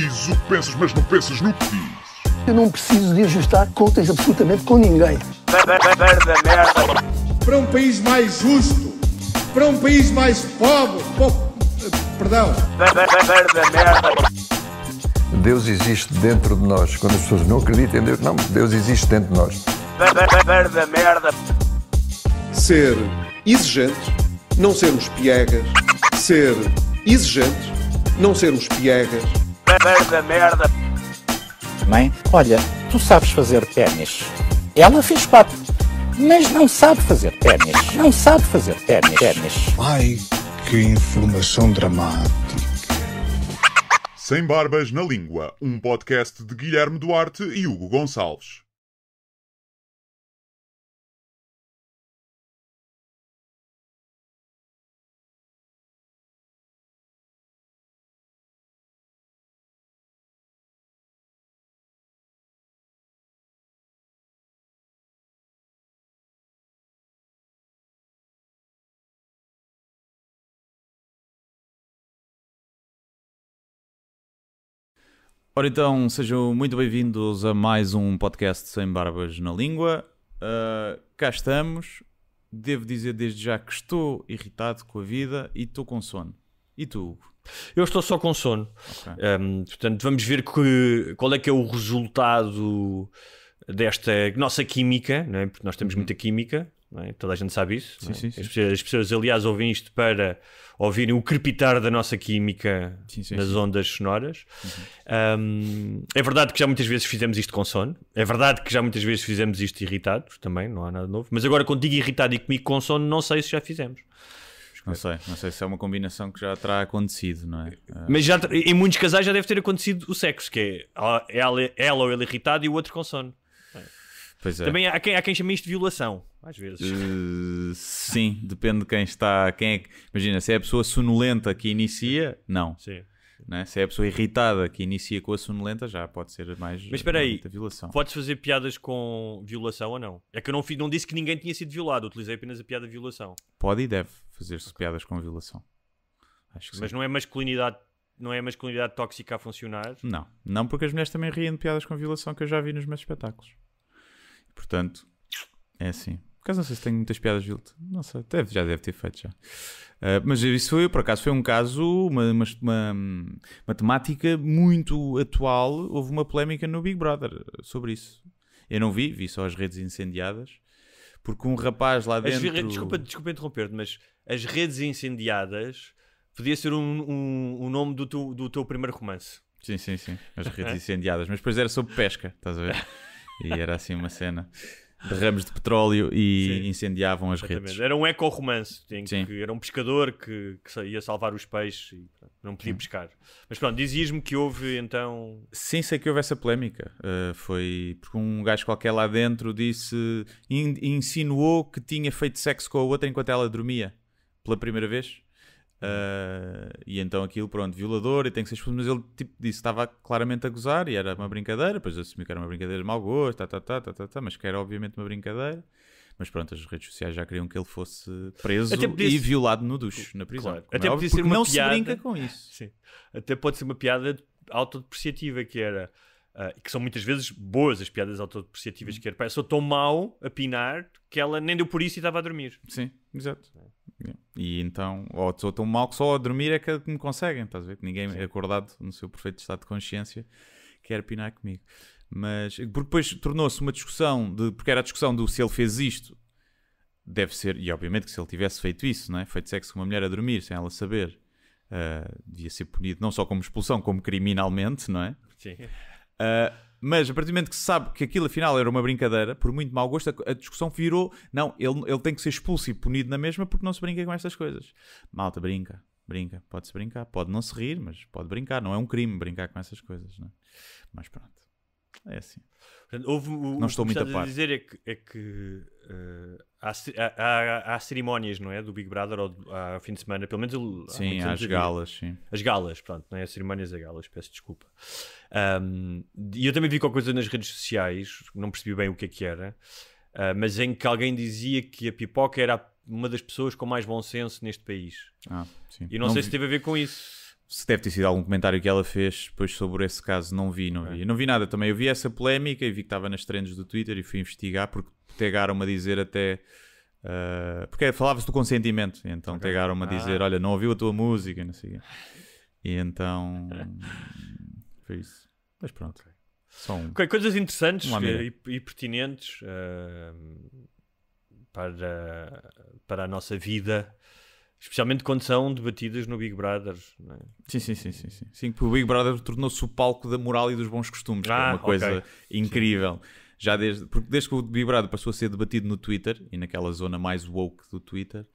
diz o que pensas, mas não pensas no que diz. Eu não preciso de ajustar contas absolutamente com ninguém. Para um país mais justo, para um país mais pobre, pobre perdão. Deus existe dentro de nós. Quando as pessoas não acreditam em Deus, não, Deus existe dentro de nós. Ser exigente, não sermos piegas. Ser exigente, não sermos piegas merda, merda. Mãe, olha, tu sabes fazer ténis. Ela fez quatro, mas não sabe fazer ténis. Não sabe fazer ténis. ténis. Ai, que informação dramática. Sem Barbas na Língua, um podcast de Guilherme Duarte e Hugo Gonçalves. Ora então, sejam muito bem-vindos a mais um podcast sem barbas na língua. Uh, cá estamos. Devo dizer desde já que estou irritado com a vida e estou com sono. E tu, Hugo? Eu estou só com sono. Okay. Um, portanto, vamos ver que, qual é que é o resultado desta nossa química, não é? porque nós temos uhum. muita química, é? Toda a gente sabe isso. Sim, é? sim, sim. As, pessoas, as, pessoas, aliás, ouvem isto para ouvirem o crepitar da nossa química nas ondas sonoras. Uhum. Um, é verdade que já muitas vezes fizemos isto com sono. É verdade que já muitas vezes fizemos isto irritados também, não há nada novo. Mas agora, contigo irritado e comigo com sono, não sei se já fizemos. Não sei, não sei se é uma combinação que já terá acontecido, não é? Eh, mas já, em muitos casais já deve ter acontecido o sexo, que é, ah, é ela, ela ou ele irritado e o outro com sono. Pois é. Também há quem, há quem chame isto de violação, às vezes. Uh, sim, depende de quem está. Quem é, imagina, se é a pessoa sonolenta que inicia, não. Sim. Né? Se é a pessoa irritada que inicia com a sonolenta, já pode ser mais. Mas espera aí, violação. podes fazer piadas com violação ou não? É que eu não, não disse que ninguém tinha sido violado, utilizei apenas a piada de violação. Pode e deve fazer-se okay. piadas com violação. Acho que Mas sim. não é masculinidade. Não é masculinidade tóxica a funcionar? Não, não porque as mulheres também riem de piadas com violação que eu já vi nos meus espetáculos. Portanto, é assim. Por acaso não sei se tenho muitas piadas vilt Não sei, deve, já deve ter feito já. Uh, mas isso foi, por acaso, foi um caso, uma, uma, uma, uma temática muito atual. Houve uma polémica no Big Brother sobre isso. Eu não vi, vi só as redes incendiadas. Porque um rapaz lá dentro... As, desculpa, desculpa interromper-te, mas as redes incendiadas podia ser o um, um, um nome do teu, do teu primeiro romance. Sim, sim, sim. As redes incendiadas. Mas depois era sobre pesca, estás a ver? E era assim uma cena de ramos de petróleo e Sim. incendiavam as Exatamente. redes. Era um eco-romance. Era um pescador que, que ia salvar os peixes e não podia Sim. pescar. Mas pronto, dizias-me que houve então. Sim, sei que houve essa polémica. Uh, foi porque um gajo qualquer lá dentro disse. In, insinuou que tinha feito sexo com a outra enquanto ela dormia pela primeira vez. Uh, e então aquilo, pronto, violador e tem que ser expulso. Mas ele tipo, disse estava claramente a gozar e era uma brincadeira. Depois assumiu que era uma brincadeira de mau gosto, tá, tá, tá, tá, tá, tá, mas que era obviamente uma brincadeira. Mas pronto, as redes sociais já queriam que ele fosse preso e violado no duche, na prisão. Claro. É Até óbvio, ser uma não piada, se brinca com isso. Sim. Até pode ser uma piada autodepreciativa, que era. Uh, que são muitas vezes boas as piadas autodepreciativas, hum. que era. Sou tão mau a pinar que ela nem deu por isso e estava a dormir. Sim, exato. É. E então, ou estou tão mal que só a dormir é que me conseguem, estás a ver? Que ninguém acordado no seu perfeito estado de consciência quer pinar comigo. Mas, porque depois tornou-se uma discussão, de, porque era a discussão do se ele fez isto, deve ser, e obviamente que se ele tivesse feito isso, não é? feito sexo com uma mulher a dormir sem ela saber, uh, devia ser punido não só como expulsão, como criminalmente, não é? Sim. Uh, mas a partir do momento que se sabe que aquilo afinal era uma brincadeira, por muito mau gosto, a, discussão virou: não, ele, ele tem que ser expulso e punido na mesma porque não se brinca com estas coisas. Malta, brinca, brinca, pode-se brincar, pode não se rir, mas pode brincar, não é um crime brincar com essas coisas, não é? Mas pronto, é assim. Portanto, houve, o, não estou o que muito a par. dizer é que, é que uh, há, há, há, cerimónias, não é? Do Big Brother ou há fim de semana, pelo menos. sim, há as galas, sim. As galas, pronto, não é? As cerimónias, as galas, peço desculpa. Um, e eu também vi qualquer coisa nas redes sociais, não percebi bem o que é que era, uh, mas em que alguém dizia que a pipoca era uma das pessoas com mais bom senso neste país. Ah, sim. E não, não sei vi... se teve a ver com isso se deve ter sido algum comentário que ela fez depois sobre esse caso, não vi, não vi. É. Não vi nada também. Eu vi essa polémica e vi que estava nas trends do Twitter e fui investigar porque pegaram-me a dizer até. Uh, porque é, falava-se do consentimento, então pegaram-me a ah. dizer: ah. Olha, não ouviu a tua música, não sei. E então. foi isso. Mas pronto. Okay. São okay, coisas interessantes eh, e, e, pertinentes uh, para, para a nossa vida Especialmente quando são debatidas no Big Brother. É? Sim, sim, sim, sim, sim. Sim, porque o Big Brother tornou-se o palco da moral e dos bons costumes, ah, que é ah, uma coisa okay. incrível. Sim. Já desde, porque desde que o Big Brother passou a ser debatido no Twitter e naquela zona mais woke do Twitter,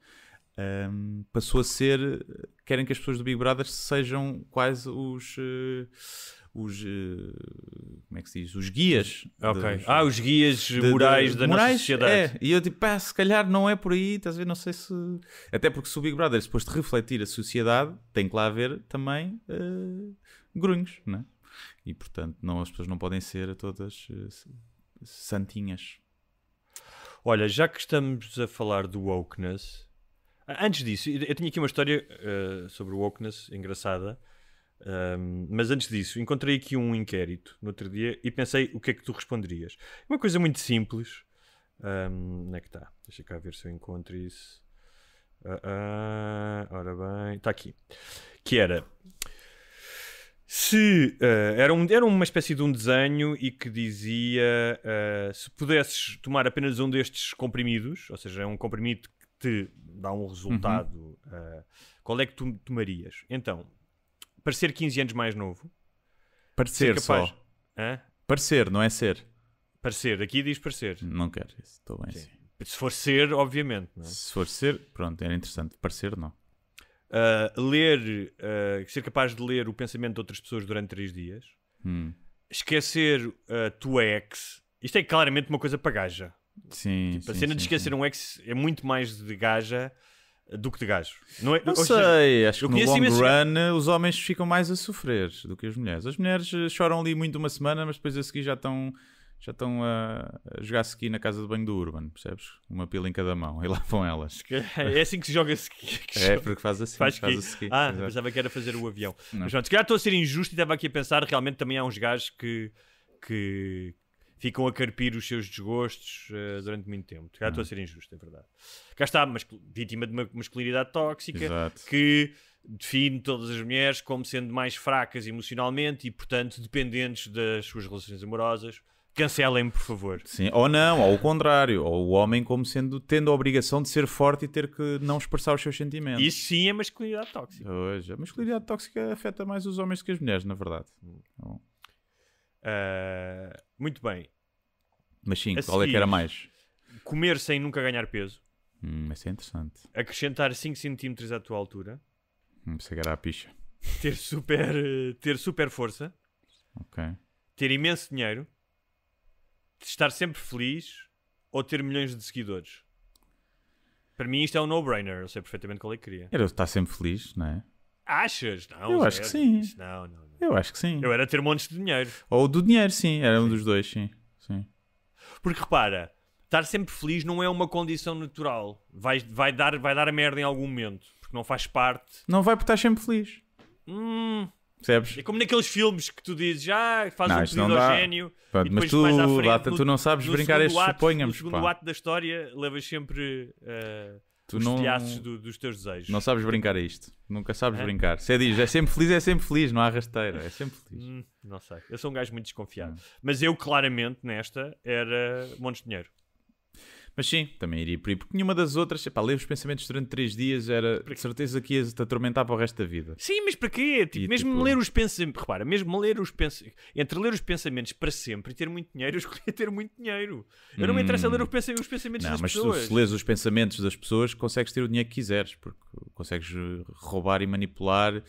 um, passou a ser. Querem que as pessoas do Big Brother sejam quase os. Uh, os eh, como é que se diz? Os guias. Okay. De, ah, os guias de, morais de, da morais, nossa sociedade. É. E eu tipo, pá, se calhar não é por aí, estás a ver? Não sei se. Até porque se o Big Brother é suposto refletir a sociedade, tem que lá haver também uh, grunhos, né? E portanto, não, as pessoas não podem ser todas uh, santinhas. Olha, já que estamos a falar do wokeness, antes disso, eu tinha aqui uma história uh, sobre o wokeness engraçada um, mas antes disso, encontrei aqui um inquérito no outro dia e pensei o que é que tu responderias. Uma coisa muito simples. Um, onde é que está? Deixa cá ver se eu encontro isso. Uh, uh, ora bem, está aqui. Que era se uh, era, um, era uma espécie de um desenho e que dizia uh, se pudesses tomar apenas um destes comprimidos, ou seja, é um comprimido que te dá um uhum. resultado, uhum. uh, qual é que tu tomarias? Então, parecer 15 anos mais novo. Parecer capaz... só. Hã? Parecer, não é ser. Parecer, aqui diz parecer. Não quero isso, estou bem Sim. assim. Se for ser, obviamente. É? Se for ser, pronto, era interessante. Parecer, não. Uh, ler, uh, ser capaz de ler o pensamento de outras pessoas durante três dias. Hum. Esquecer a uh, tua é ex. Isto é claramente uma coisa para gaja. Sim. Tipo, sim a cena sim, de esquecer sim. um ex é muito mais de gaja do que de gajos. Não, é, não sei, acho que no long run eh, os homens ficam mais a sofrer do que as mulheres. As mulheres eh, choram ali muito uma semana, mas depois a seguir já estão já estão a, jogar ski na casa de banho do Urban, percebes? Uma pila em cada mão e lá vão elas. É assim que se joga ski. é, porque faz assim. Faz, faz ski. Ah, Exato. pensava que era fazer o avião. Não. Mas pronto, se calhar estou a ser injusto e estava aqui a pensar, realmente também há uns gajos que, que, ficam a carpir os seus desgostos uh, durante muito tempo. Já estou hum. a ser injusto, é verdade. Cá está, mas vítima de uma masculinidade tóxica Exato. que define todas as mulheres como sendo mais fracas emocionalmente e, portanto, dependentes das suas relações amorosas. Cancelem-me, por favor. Sim, ou não, ou o contrário, ou o homem como sendo tendo a obrigação de ser forte e ter que não expressar os seus sentimentos. Isso sim é masculinidade tóxica. Hoje, a masculinidade tóxica afeta mais os homens que as mulheres, na verdade. Hum. uh, muito bem. Mas sim, A qual é que era mais? Comer sem nunca ganhar peso. Hum, isso é interessante. Acrescentar 5 centímetros à tua altura. Hum, isso é era a picha. Ter super, ter super força. Ok. Ter imenso dinheiro. Estar sempre feliz. Ou ter milhões de seguidores. Para mim isto é um no-brainer. Eu sei perfeitamente qual é que queria. Era estar sempre feliz, não é? Achas? Não, eu acho que sim. Não, não, não, Eu acho que sim. Eu era ter montes de dinheiro. Ou do dinheiro, sim. Era sim. um dos dois, sim. sim. Porque repara, estar sempre feliz não é uma condição natural. Vai, vai, dar, vai dar a merda em algum momento. Porque não faz parte. Não vai porque estás sempre feliz. Hum. Percebes? É como naqueles filmes que tu dizes, ah, faz não, um pedido ao gênio. Pronto, mas tu, à frente, Lata, no, tu não sabes brincar estes suponhamos. No segundo pá. ato da história, levas sempre. Uh tu os não, do, dos teus desejos. Não sabes brincar a isto. Nunca sabes é? brincar. Se é diz, é sempre feliz, é sempre feliz, não há rasteira, é sempre feliz. Hum, não sei. Eu sou um gajo muito desconfiado. Hum. Mas eu, claramente, nesta, era Montes Dinheiro. Mas sim, também iria por aí. Porque nenhuma das outras, pá, ler os pensamentos durante 3 dias era de certeza que ia te atormentar para o resto da vida. Sim, mas para quê? Tipo, e, mesmo tipo... ler os pensamentos, repara, mesmo ler os pensamentos, entre ler os pensamentos para sempre e ter muito dinheiro, eu escolhi ter muito dinheiro. Eu não me interessa hum. ler os pensamentos não, das pessoas. pessoas. Mas se lês os pensamentos das pessoas, consegues ter o dinheiro que quiseres, porque consegues eh, roubar e manipular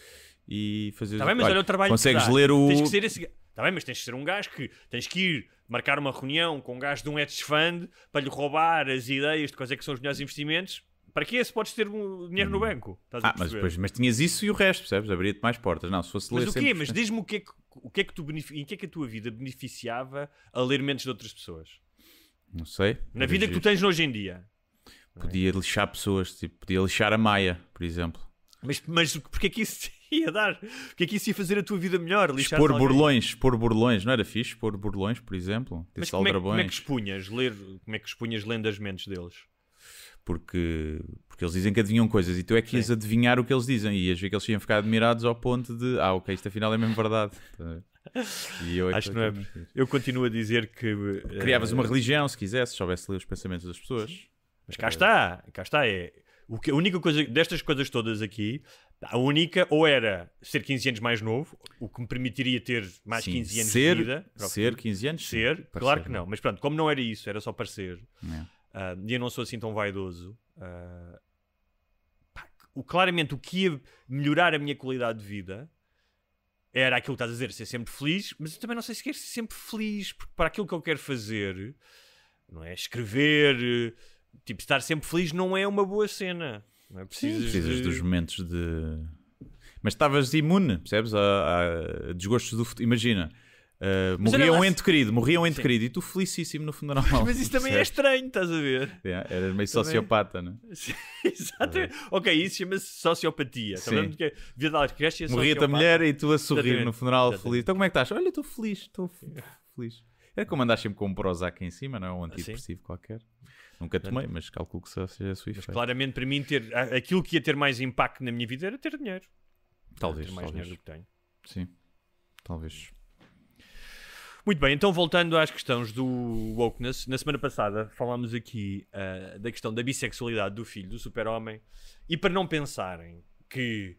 e fazer. Está bem, mas olha, o trabalho Consegues ler o. Tens que ser esse Está bem, mas tens de ser um gajo que tens que ir marcar uma reunião com um gajo de um hedge fund para lhe roubar as ideias de quais é que são os melhores investimentos. Para que se podes ter dinheiro no hum. banco? Estás ah, mas, depois, mas tinhas isso e o resto, percebes? Abria-te mais portas. Não, se fosse ler Mas o quê? Mas diz-me o que é que, o que, é que tu benefici... em que é que a tua vida beneficiava a ler mentes de outras pessoas? Não sei. Na vida que tu tens hoje em dia. Podia lixar pessoas, tipo, podia lixar a Maia, por exemplo. Mas, mas porquê é que isso ia dar. é que isso ia fazer a tua vida melhor. Expor burlões, expor burlões, não era fixe? Expor burlões, por exemplo. Mas como é, como é, que expunhas? Ler, como é que expunhas lendo as mentes deles? Porque, porque eles dizem que adivinham coisas e tu é que Sim. adivinhar o que eles dizem e ias ver que eles iam ficar admirados ao ponto de ah, ok, isto afinal é mesmo verdade. E eu é Acho que não é. Eu continuo a dizer que. Eh, Criavas uma religião se quisesse, soubesse ler os pensamentos das pessoas. Mas cá está, cá está. É, o que, a única coisa destas coisas todas aqui, a única, ou era ser 15 anos mais novo, o que me permitiria ter mais Sim, 15 anos ser, de vida. Ser 15 anos? Ser, claro que não. Mas pronto, como não era isso, era só parecer. Uh, e eu não sou assim tão vaidoso. Uh, pá, o, claramente o que ia melhorar a minha qualidade de vida era aquilo que estás a dizer, ser sempre feliz, mas eu também não sei se quero ser sempre feliz, porque para aquilo que eu quero fazer, não é? Escrever, tipo, estar sempre feliz não é uma boa cena. É? Precisas, precisas de... dos momentos de. Mas estavas imune, percebes? A, a, desgostos do futuro. Imagina. Uh, morria um ente querido, morria um ente Sim. querido e tu felicíssimo no funeral. Mas, mas isso também é percebes? é estranho, estás a ver? Yeah, eras meio também... sociopata, não é? Exatamente. É? Ok, isso chama-se sociopatia. Tá sim. que vida da é morria a mulher e tu a sorrir Exatamente. no funeral Exatamente. feliz. Então como é que estás? Olha, estou feliz, estou feliz. Era como andaste sempre com um Prozac em cima, não é? Um ah, antidepressivo qualquer. Nunca tomei, mas calculo que seja a claramente, para mim, ter, aquilo que ia ter mais impacto na minha vida era ter dinheiro. Talvez. Ter mais talvez. dinheiro do que tenho. Sim, talvez. Muito bem, então voltando às questões do wokeness, na semana passada falámos aqui uh, da questão da bissexualidade do filho, do super-homem, e para não pensarem que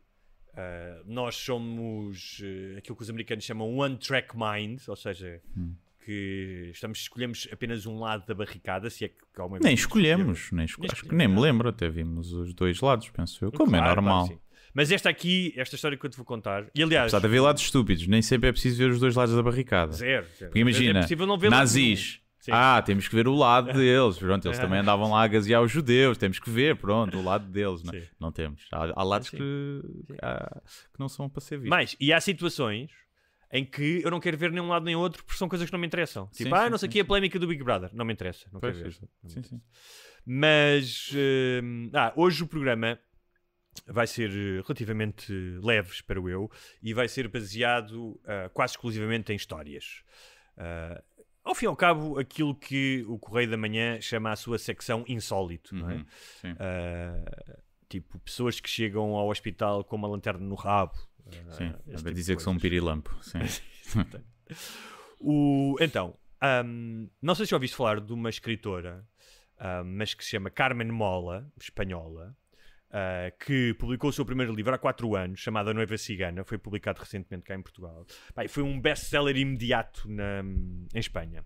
uh, nós somos uh, aquilo que os americanos chamam one-track mind, ou seja, hum que estamos, escolhemos apenas um lado da barricada, se é que alguma Nem escolhemos, nem, escolhemos, que, nem me é? lembro, até vimos os dois lados, penso eu, como é claro, é normal. Claro, mas esta aqui, esta história que eu te vou contar, e aliás. Apesar de haver lados estúpidos, nem sempre é preciso ver os dois lados da barricada. Zero, zero. Porque imagina, é nazis. Ah, temos que ver o lado deles, pronto. Eles também andavam lá a gasear os judeus, temos que ver, pronto, o lado deles. Não, é? não temos. Há, há lados que, há, que não são para ser vistos. Mas, e há situações em que eu não quero ver nenhum lado nem outro porque são coisas que não me interessam. Tipo, sim, ah, sim, não sei aqui a polémica do Big Brother. Não me interessa. Não quero ver. Não sim, sim. Mas uh, ah, hoje o programa vai ser eh, relativamente leve, espero eu, e vai ser baseado uh, quase exclusivamente em histórias. Uh, ao fim e ao cabo, aquilo que o Correio da Manhã chama a sua secção insólito, uhum, não é? Uhum, sim. Ah, tipo, pessoas que chegam ao hospital com uma lanterna no rabo, ah, sim, uh, tipo dizer que sou um pirilampo. Sim. o, então, um, não sei se já ouviste falar de uma escritora, um, mas que se chama Carmen Mola, espanhola, uh, que publicou o seu primeiro livro há 4 anos, chamado A Noiva Cigana, foi publicado recentemente cá em Portugal. Pai, foi um best-seller imediato na, em Espanha.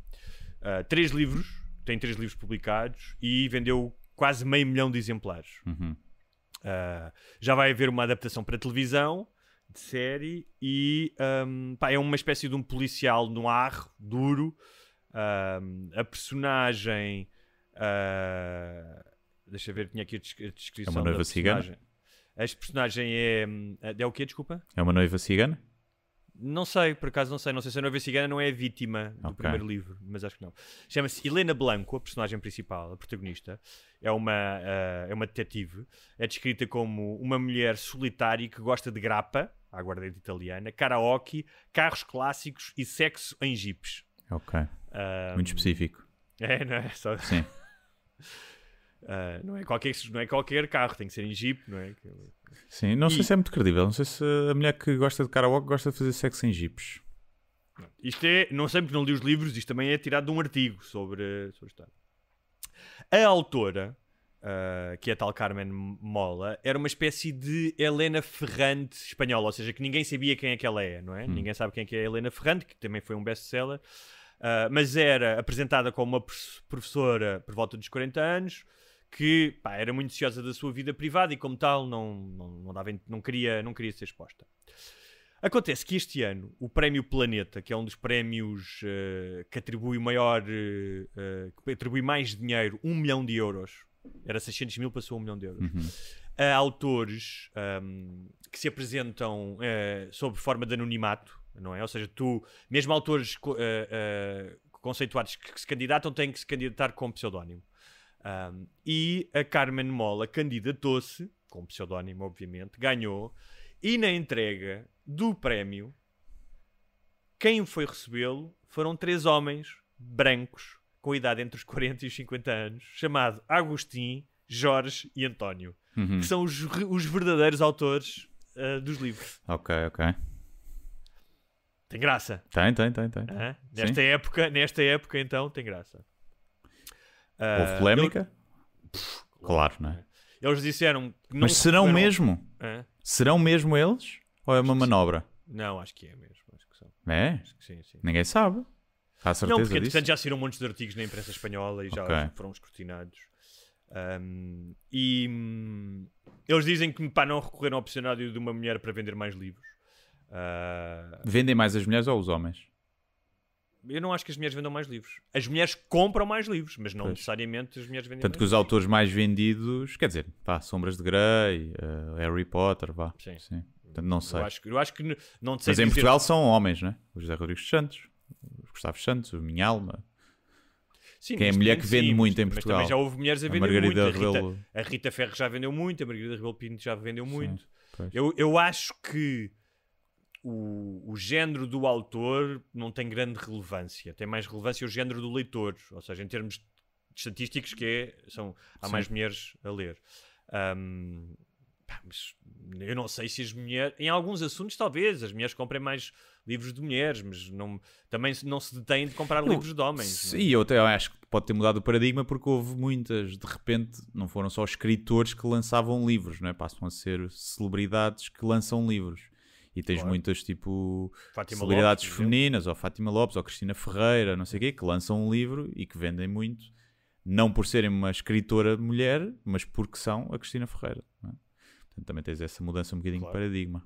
Uh, três livros, tem três livros publicados e vendeu quase meio milhão de exemplares. Uhum. Uh, já vai haver uma adaptação para televisão de série e um, pá, é uma espécie de um policial no ar, duro. Um, a personagem. Uh, deixa ver, tinha aqui a descrição. É uma noiva cigana? A personagem é. Hum, é o quê, desculpa? É uma noiva cigana? Não sei, por acaso não sei. Não sei se a noiva cigana não é a vítima do primeiro livro, mas acho que não. Chama-se Helena Blanco, a personagem principal, a protagonista. É uma, uh, é uma detetive. É descrita como uma mulher solitária que gosta de grapa, à aguardente italiana, karaoke, carros clássicos e sexo em jipes. Ok. Um, Muito específico. É, não é? Só... Sim. Uh, não, é qualquer, não é qualquer carro, tem que ser em Jeep, não é? Sim, não e... sei se é muito credível. Não sei se a mulher que gosta de karaoke gosta de fazer sexo em Jeeps. Isto é, não sei porque não li os livros, isto também é tirado de um artigo sobre, sobre A autora Uh, que é a tal Carmen Mola, era uma espécie de Helena Ferrante espanhola, ou seja, que ninguém sabia quem é que ela é, não é? Hum. Ninguém sabe quem é que é a Helena Ferrante, que também foi um best-seller, uh, mas era apresentada como uma professora por volta dos 40 anos, que pá, era muito ansiosa da sua vida privada e como tal não, não, não, dava, não, queria, não queria ser exposta. Acontece que este ano o Prémio Planeta, que é um dos prémios uh, que atribui maior, que atribui mais dinheiro, um milhão de euros era 600 mil, passou a um milhão de euros. Uhum. Há autores um, que se apresentam uh, sob forma de anonimato, não é? Ou seja, tu, mesmo autores uh, uh, conceituados que se candidatam, têm que se candidatar com pseudónimo. Um, e a Carmen Mola candidatou-se, com pseudónimo, obviamente, ganhou, e na entrega do prémio, quem foi recebê-lo foram três homens brancos com idade entre os 40 e os 50 anos, chamado Agostinho, Jorge e António, uhum. que são os, os verdadeiros autores uh, dos livros. Ok, ok. Tem graça. Tem, tem, tem, tem. nesta, época, nesta época, então, tem graça. Uh, Houve eh, polémica? Ele... claro, não é? Eles disseram. Mas serão mesmo? Serão mesmo eles? Ou é uma manobra? Não, acho que é mesmo. Acho que são. É? Acho que sim, sim. Ninguém sabe. Há certeza Não, porque disso? já saíram um monte de artigos na imprensa espanhola e já okay. foram escrutinados. Um, e hum, eles dizem que para não recorrer ao opcionário de uma mulher para vender mais livros. Uh... Vendem mais as mulheres ou os homens? Eu não acho que as mulheres vendam mais livros. As mulheres compram mais livros, mas não pois. necessariamente as mulheres vendem Tanto que os livros. autores mais vendidos, quer dizer, pá, Sombras de Grey, uh, Harry Potter, vá. Sim. Sim. Portanto, não sei. Eu acho, eu acho que não sei Mas em Portugal são homens, né? O José Rodrigues Santos, Gustavo Santos, o Minha Alma. Sim, Quem é a mulher que vende sim, muito em Portugal. Também já houve mulheres a vender a Margarida muito. A Rita, Rebelo... a Rita Ferro já vendeu muito, a Margarida Rebelo Pinto já vendeu muito. Sim, eu, eu acho que o, o género do autor não tem grande relevância. Tem mais relevância o género do leitor. Ou seja, em termos estatísticos, que é, são, há mais mulheres a ler. Um, mas eu não sei se as mulheres. Em alguns assuntos, talvez, as mulheres comprem mais livros de mulheres, mas não, também não se detêm de comprar livros de homens. Sim, não. É? eu até acho que pode ter mudado o paradigma porque houve muitas, de repente, não foram só escritores que lançavam livros, não é? passam a ser celebridades que lançam livros. E tens claro. muitas, tipo, Fátima celebridades Lopes, femininas, ou Fátima Lopes, ou Cristina Ferreira, não sei o quê, que lançam um livro e que vendem muito, não por serem uma escritora mulher, mas porque são a Cristina Ferreira. Não é? Portanto, também tens essa mudança um bocadinho claro. de paradigma.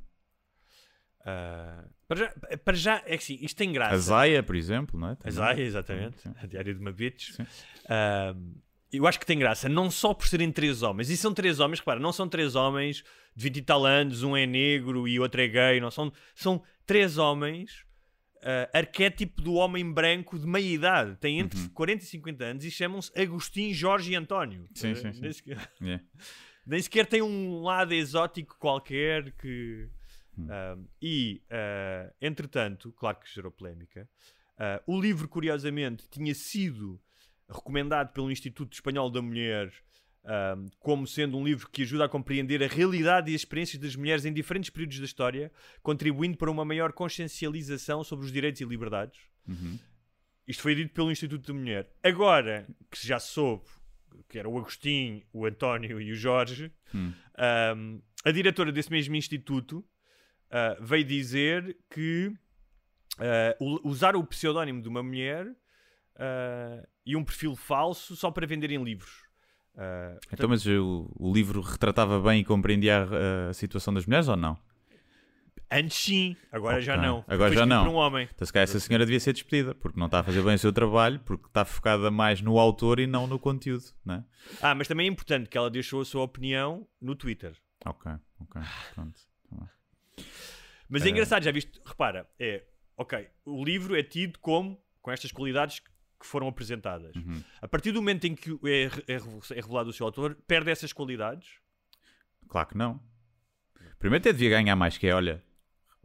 Uh, para, já, para já, é que sim, isto tem graça. A Zaya, por exemplo, não é? Tem a Zaya, exatamente. Sim. A Diário de uma Bitch. Uh, eu acho que tem graça, não só por serem três homens. E são três homens, repara, não são três homens de 20 e tal anos, um é negro e outro é gay. Não, são, são três homens, uh, arquétipo do homem branco de meia idade. Têm entre uhum. 40 e 50 anos e chamam-se Agostinho, Jorge e António. Sim, sim, sim. Nesse... Yeah. Nem sequer tem um lado exótico qualquer que. Hum. Ah, e, uh, entretanto, claro que gerou polémica. Uh, o livro, curiosamente, tinha sido recomendado pelo Instituto Espanhol da Mulher como sendo um livro que ajuda a compreender a realidade e as experiências das mulheres em diferentes períodos da história, contribuindo para uma maior consciencialização sobre os direitos e liberdades. Uhum. Isto foi dito pelo Instituto da Mulher. Agora que já soube que era o Agostinho, o António e o Jorge, hum. um, a diretora desse mesmo instituto uh, veio dizer que uh, usar o pseudónimo de uma mulher uh, e um perfil falso só para venderem livros. Portanto... então, mas o, o, livro retratava bem e compreendia a, a situação das mulheres ou não? Antes sim, agora okay. já não. Agora já não. Um homem. Então, se calhar, essa senhora devia ser despedida, porque não está a fazer bem o seu trabalho, porque está focada mais no autor e não no conteúdo. Né? Ah, mas também é importante que ela deixou a sua opinião no Twitter. Ok, ok, pronto. Tá mas é, é engraçado, já viste, repara, é, ok, o livro é tido como, com estas qualidades que foram apresentadas. Uhum. A partir do momento em que é, é, é revelado o seu autor, perde essas qualidades? Claro que não. Primeiro até devia ganhar mais que é, olha,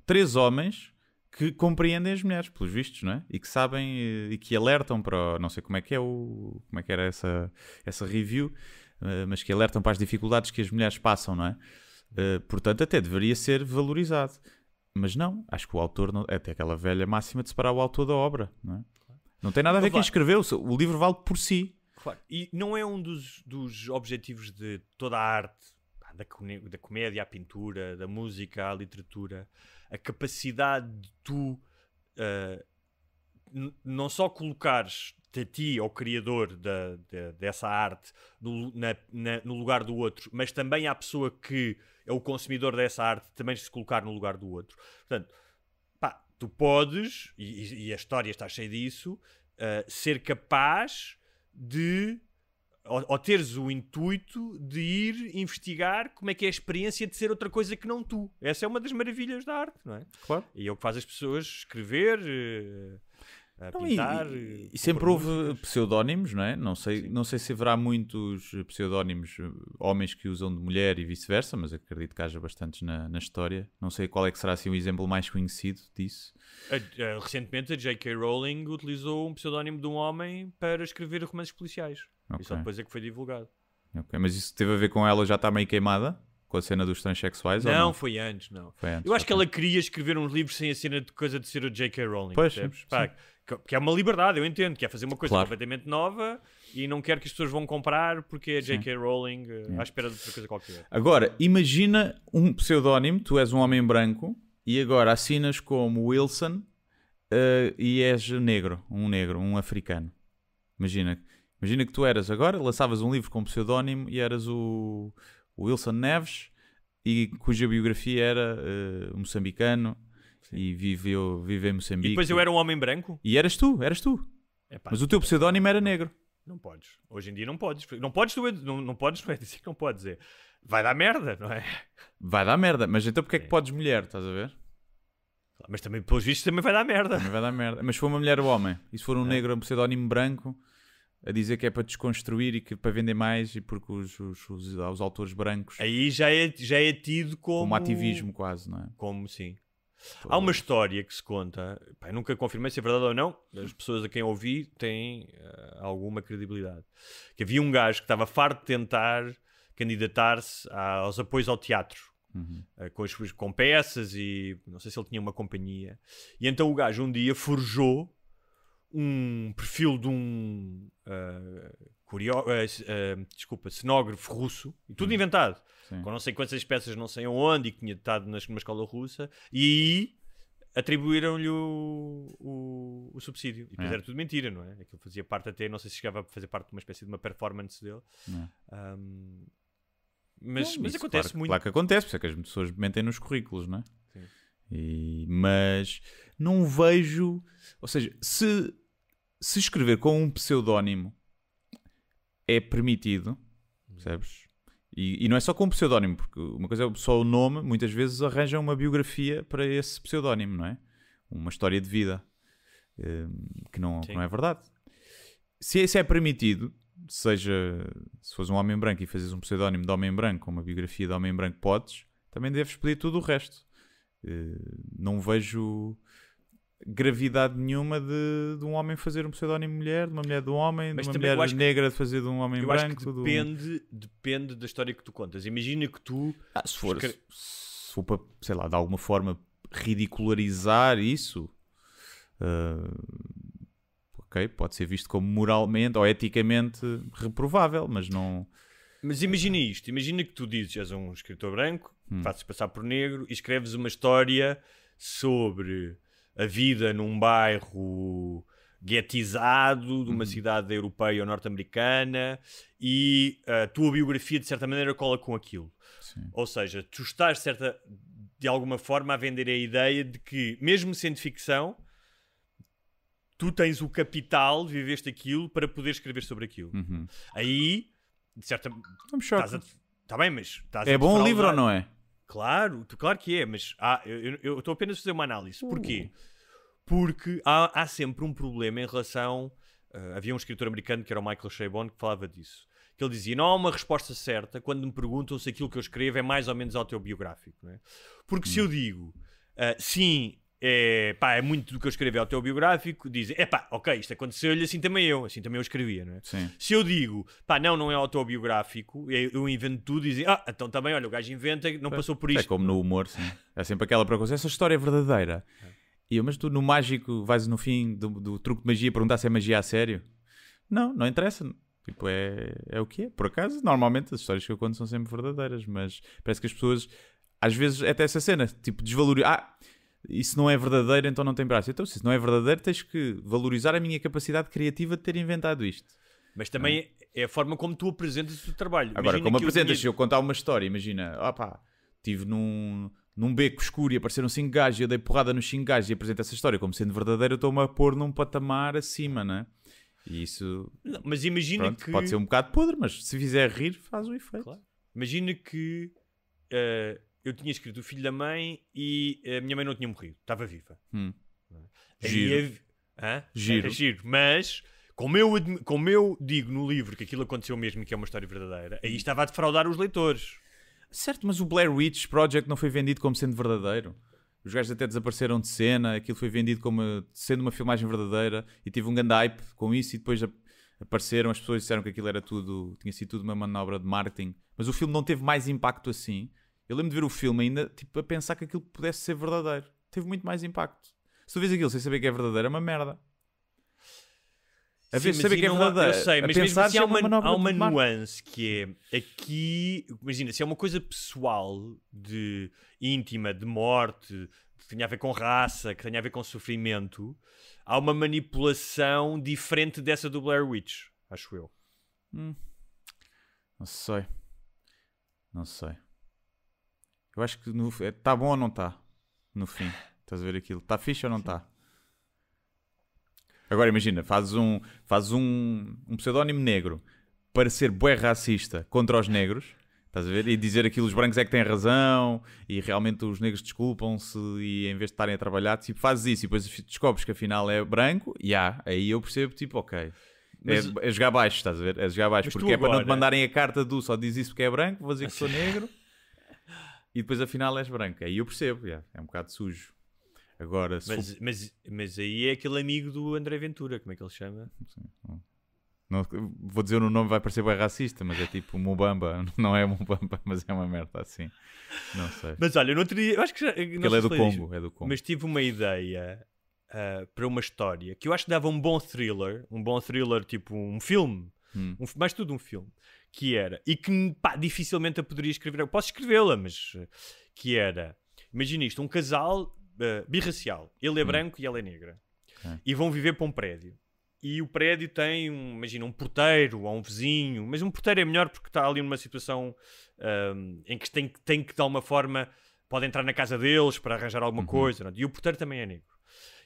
três homens que compreendem as mulheres, pelos vistos, não é? E que sabem eh, e que alertam para, o, não sei como é que é o, como é que era essa essa review, eh, mas que alertam para as dificuldades que as mulheres passam, não é? Eh, portanto, até deveria ser valorizado. Mas não, acho que o autor não, é até aquela velha máxima de separar o autor da obra, não é? Não tem nada a ver quem escreveu, o livro vale por si. Claro, e não é um dos, dos objetivos de toda a arte da, da comédia à pintura, da música à literatura, a capacidade de tu uh, não só colocares a ti, ao criador da, da, dessa arte, no, na, na, no, lugar do outro, mas também à pessoa que é o consumidor dessa arte também se colocar no lugar do outro. Portanto, pá, tu podes, e, e a história está cheia disso, uh, ser capaz de ou, ou, teres o intuito de ir investigar como é que é a experiência de ser outra coisa que não tu. Essa é uma das maravilhas da arte, não é? Claro. E é o que faz as pessoas escrever. Eh, não, pintar, e, eh, e sempre houve pseudónimos, não é? Não sei, não sei se haverá muitos pseudónimos eh, homens que usam de mulher e vice-versa, mas acredito que haja bastantes na, na história. Não sei qual é que será assim, o exemplo mais conhecido disso. recentemente a J.K. Rowling utilizou um pseudónimo de um homem para escrever romances policiais. Okay. E só depois é que foi divulgado. Okay. Mas isso teve a ver com ela já estar tá meio queimada? Com a cena dos transexuais? Não, não? foi antes, não. Foi antes, eu acho okay. que ela queria escrever uns livros sem a cena de coisa de ser o J.K. Rowling. Pois, Pá, que é uma liberdade, eu entendo, que é fazer uma coisa claro. completamente nova e não quero que as pessoas vão comprar porque é J.K. Rowling eh, à espera de outra coisa qualquer. Agora, imagina um pseudónimo, tu és um homem branco e agora assinas como Wilson uh, e és negro, um negro, um africano. Imagina, Imagina que tu eras agora, lançavas um livro com um pseudónimo e eras o Wilson Neves, e cuja biografia era uh, moçambicano Sim. e viveu, viveu em Moçambique. E depois eu era um homem branco? E eras tu, eras tu. Epá, Mas o teu pseudónimo era negro. Não podes. Hoje em dia não podes. Não podes, não, não podes, não é dizer que não podes. dizer. Vai dar merda, não é? Vai dar merda. Mas então porque é que podes mulher, estás a ver? Mas também, pelos vistos, também vai dar merda. Também vai dar merda. Mas se for uma mulher ou homem, e se for um é. negro, um pseudónimo branco, a dizer que é para desconstruir e que para vender mais e porque os, os, os, os autores brancos aí já é, já é tido como... como ativismo quase, não é? Como sim. Todo. Há uma história que se conta, nunca confirmei se é verdade ou não, as pessoas a quem ouvi têm uh, alguma credibilidade. Que havia um gajo que estava farto de tentar candidatar-se aos apoios ao teatro, uhum. uh, com, as, com peças e não sei se ele tinha uma companhia. E então o gajo um dia forjou um perfil de um uh, Uh, uh, desculpa, cenógrafo russo, e tudo inventado, Sim. com não sei quantas peças, não sei onde, e que tinha estado numa escola russa, e atribuíram-lhe o, o, o, subsídio. E depois é. era tudo mentira, não é? Aquilo fazia parte até, não sei se chegava a fazer parte de uma espécie de uma performance dele. Um, é? mas, não, mas acontece claro, muito. Claro que acontece, porque é que as pessoas mentem nos currículos, não é? E, mas não vejo. Ou seja, se, se escrever com um pseudónimo é permitido, percebes? E, e, não é só com um pseudónimo, porque uma coisa é só o nome, muitas vezes arranjam uma biografia para esse pseudónimo, não é? Uma história de vida. Hum, que, não, que não é verdade. Se isso é permitido, seja se fores um homem branco e fazes um pseudónimo de homem branco, uma biografia de homem branco, podes, também deves pedir tudo o resto. Eh, não vejo gravidade nenhuma de, de, um homem fazer um pseudónimo mulher, de uma mulher de um homem, Mas de uma mulher negra de fazer de um homem eu branco. Acho depende, do... depende da história que tu contas. Imagina que tu. Ah, se for, escre... se for para, sei lá, de alguma forma ridicularizar isso. Uh, ok, pode ser visto como moralmente ou eticamente reprovável, mas não. Mas imagina isto: imagina que tu dizes, és um escritor branco, hum. fazes passar por negro e escreves uma história sobre a vida num bairro guetizado de uma uhum. cidade europeia ou norte-americana e a tua biografia de certa maneira cola com aquilo. Sim. Ou seja, tu estás certa, de alguma forma a vender a ideia de que, mesmo sendo ficção, tu tens o capital, viveste aquilo para poder escrever sobre aquilo. Uhum. Aí de certa. Não me choca. Está tá bem, mas. É bom o livro ou não é? Claro, claro que é, mas há, eu estou apenas a fazer uma análise. Uh. Porquê? Porque há, há sempre um problema em relação. Uh, havia um escritor americano que era o Michael Chabon que falava disso. Que ele dizia: não há uma resposta certa quando me perguntam se aquilo que eu escrevo é mais ou menos autobiográfico. Não é? Porque hum. se eu digo, uh, sim, é, pá, é muito do que eu escrevi autobiográfico, dizem, é pá, ok, isto aconteceu-lhe, assim também eu, assim também eu escrevia, não é? Sim. Se eu digo, pá, não, não é autobiográfico, eu invento tudo, dizem, ah, então também, olha, o gajo inventa, não passou por isto. É como no humor, sim. é sempre aquela preocupação, essa história é verdadeira. É. E eu, mas tu no mágico vais no fim do, do truque de magia perguntar se é magia a sério? Não, não interessa. Tipo, é, é o que é. Por acaso, normalmente as histórias que eu conto são sempre verdadeiras, mas parece que as pessoas às vezes até essa cena, tipo, desvalorizam. Ah, isso não é verdadeiro, então não tem braço. Então, se isso não é verdadeiro, tens que valorizar a minha capacidade criativa de ter inventado isto. Mas também é, é a forma como tu apresentas o teu trabalho. Agora, imagina como apresentas, eu tinha... se eu contar uma história, imagina, opá, estive num, num beco escuro e apareceram cinco gajos e eu dei porrada nos cinco gajos e apresento essa história como sendo verdadeira, eu estou-me a pôr num patamar acima, não é? E isso. Não, mas imagina pronto, que. Pode ser um bocado podre, mas se fizer rir, faz o efeito. Claro. Imagina que. Uh eu tinha escrito o filho da mãe e eh, a minha mãe não tinha morrido, estava viva. Hum. É? Aí giro. É, é giro. Mas, como eu, como eu digo no livro que aquilo aconteceu mesmo e que é uma história verdadeira, aí hum. estava a defraudar os leitores. Certo, mas o Blair Witch Project não foi vendido como sendo verdadeiro. Os gajos até desapareceram de cena, aquilo foi vendido como sendo uma filmagem verdadeira e tive um grande hype com isso e depois apareceram, as pessoas disseram que aquilo era tudo, tinha sido tudo uma manobra de marketing. Mas o filme não teve mais impacto assim. Eu lembro de ver o filme ainda, tipo, a pensar que aquilo pudesse ser verdadeiro. Teve muito mais impacto. Se tu vês aquilo sem saber que é verdadeiro, é uma merda. A ver, saber que é verdadeiro. Eu sei, mas mesmo assim há uma, uma há uma nuance que é aqui, imagina, se é uma coisa pessoal, de íntima, de morte, que tenha a ver com raça, que tenha a ver com sofrimento, há uma manipulação diferente dessa do Blair Witch, acho eu. Hum. Não sei. Não sei. Eu acho que está eh, bom ou não está? No fim. Estás a ver aquilo? Está fixe ou não está? Agora imagina, fazes um, fazes um, um pseudónimo negro para ser bué racista contra os negros, estás a ver? E dizer aquilo, os brancos é que têm razão e realmente os negros desculpam-se e em vez de estarem a trabalhar, tipo, fazes isso e depois descobres que afinal é branco, e há, aí eu percebo, tipo, ok. É, mas, é, é, jogar baixo, estás a ver? É jogar baixo, porque agora... é para não te mandarem a carta do só diz isso porque é branco, vou dizer que sou negro. e depois afinal és branco. Aí eu percebo, é um bocado sujo. Agora, mas, for... mas, mas aí é aquele amigo do André Ventura, como é que ele chama? Não, vou dizer o nome, vai parecer bem racista, mas é tipo Mubamba, não é Mubamba, mas é uma merda assim. Não sei. Mas olha, no outro dia, eu acho que já. Não ele é do, Congo, é do Congo, Mas tive uma ideia uh, para uma história que eu acho que dava um bom thriller, um bom thriller, tipo um filme, hum. um, mais tudo um filme, que era, e que pá, dificilmente eu poderia escrever, eu posso escrevê-la, mas eh, que era, imagina isto, um casal uh, birracial, ele é hum. branco e ela é negra, okay. e vão viver para um prédio. E o prédio tem, um, imagina, um porteiro ou um vizinho, mas um porteiro é melhor porque está ali numa situação um, em que tem, tem que, de alguma forma, pode entrar na casa deles para arranjar alguma uhum. coisa. Não? É? E o porteiro também é negro.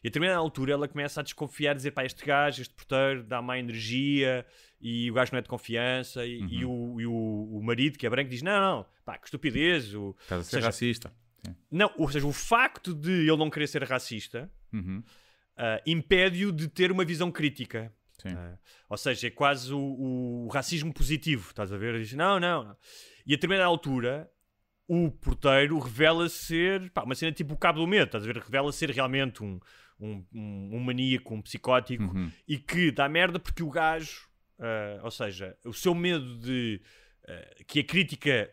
E a determinada altura ela começa a desconfiar, a dizer, pá, este gajo, este porteiro, dá má energia e o gajo não é de confiança. E, uhum. e, o, e o, o, marido, que é branco, diz, não, não, pá, que estupidez. O, Estás a ser seja, racista. Sim. É. Não, ou seja, o facto de ele não querer ser racista uhum. uh, impede-o de ter uma visão crítica. Uh, ou seja, é quase o, o, racismo positivo, estás a ver? Diz, não, não, não. E a determinada altura, o porteiro revela ser pá, uma cena tipo o Cabo do Medo, estás a ver? Revela ser realmente um, um, um, um maníaco, um psicótico, uhum. e que dá merda porque o gajo, uh, ou seja, o seu medo de uh, que a crítica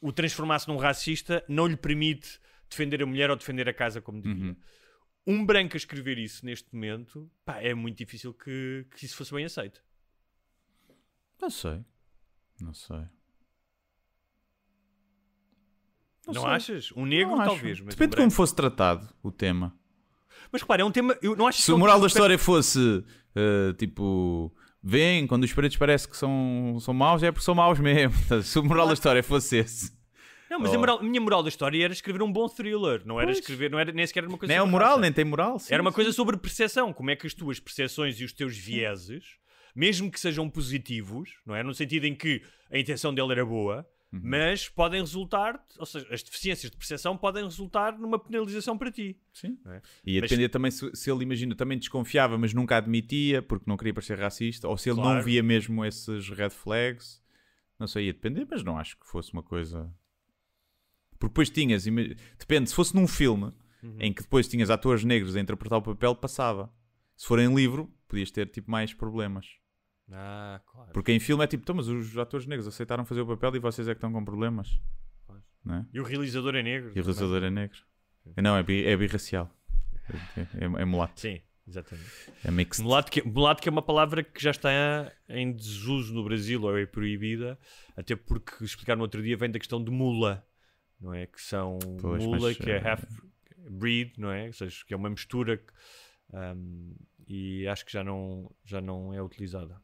o transformasse num racista não lhe permite defender a mulher ou defender a casa como devia. Uhum. Um branco a escrever isso neste momento, pá, é muito difícil que, que isso fosse bem aceito. Não sei. Não sei. Não, não achas? Um negro, não talvez. Depende um de como fosse tratado o tema. Mas claro, é um tema. Eu não acho Se o moral da história fosse uh, tipo. vem quando os pretos parece que são, são maus, é porque são maus mesmo. Se o moral claro. da história fosse esse. Não, mas oh. a, moral, a, minha moral da história era escrever um bom thriller, não era pois. escrever, não era nem sequer era uma coisa. Nem é moral, nem tem moral. Sim, era uma sim. coisa sobre percepção, como é que as tuas percepções e os teus vieses, mesmo que sejam positivos, não é? No sentido em que a intenção dele era boa, Uhum. mas podem resultar, ou seja, as deficiências de percepção podem resultar numa penalização para ti. Sim. É? E mas, depender também se, se, ele, imagina, também desconfiava, mas nunca admitia porque não queria parecer racista, ou se ele claro. não via mesmo esses red flags. Não sei, ia depender, mas não acho que fosse uma coisa. Porque depois tinhas, depende, se fosse num filme uhum. em que depois tinhas atores negros a interpretar o papel, passava. Se for em livro, podias ter tipo mais problemas. Ah, claro. Porque em filme é tipo, então, mas os atores negros aceitaram fazer o papel e vocês é que estão com problemas. Claro. É? Né? E o realizador é negro. E o realizador também. é negro. Não, é, bi, é birracial. É, é, é mulato. Sim, exatamente. É mixed. Mulato que, é, mulato que é uma palavra que já está em desuso no Brasil, ou é proibida, até porque explicar no outro dia vem da questão de mula, não é? Que são pois, mula, mas, que é eh, half breed, não é? Ou seja, que é uma mistura que, um, e acho que já não, já não é utilizada.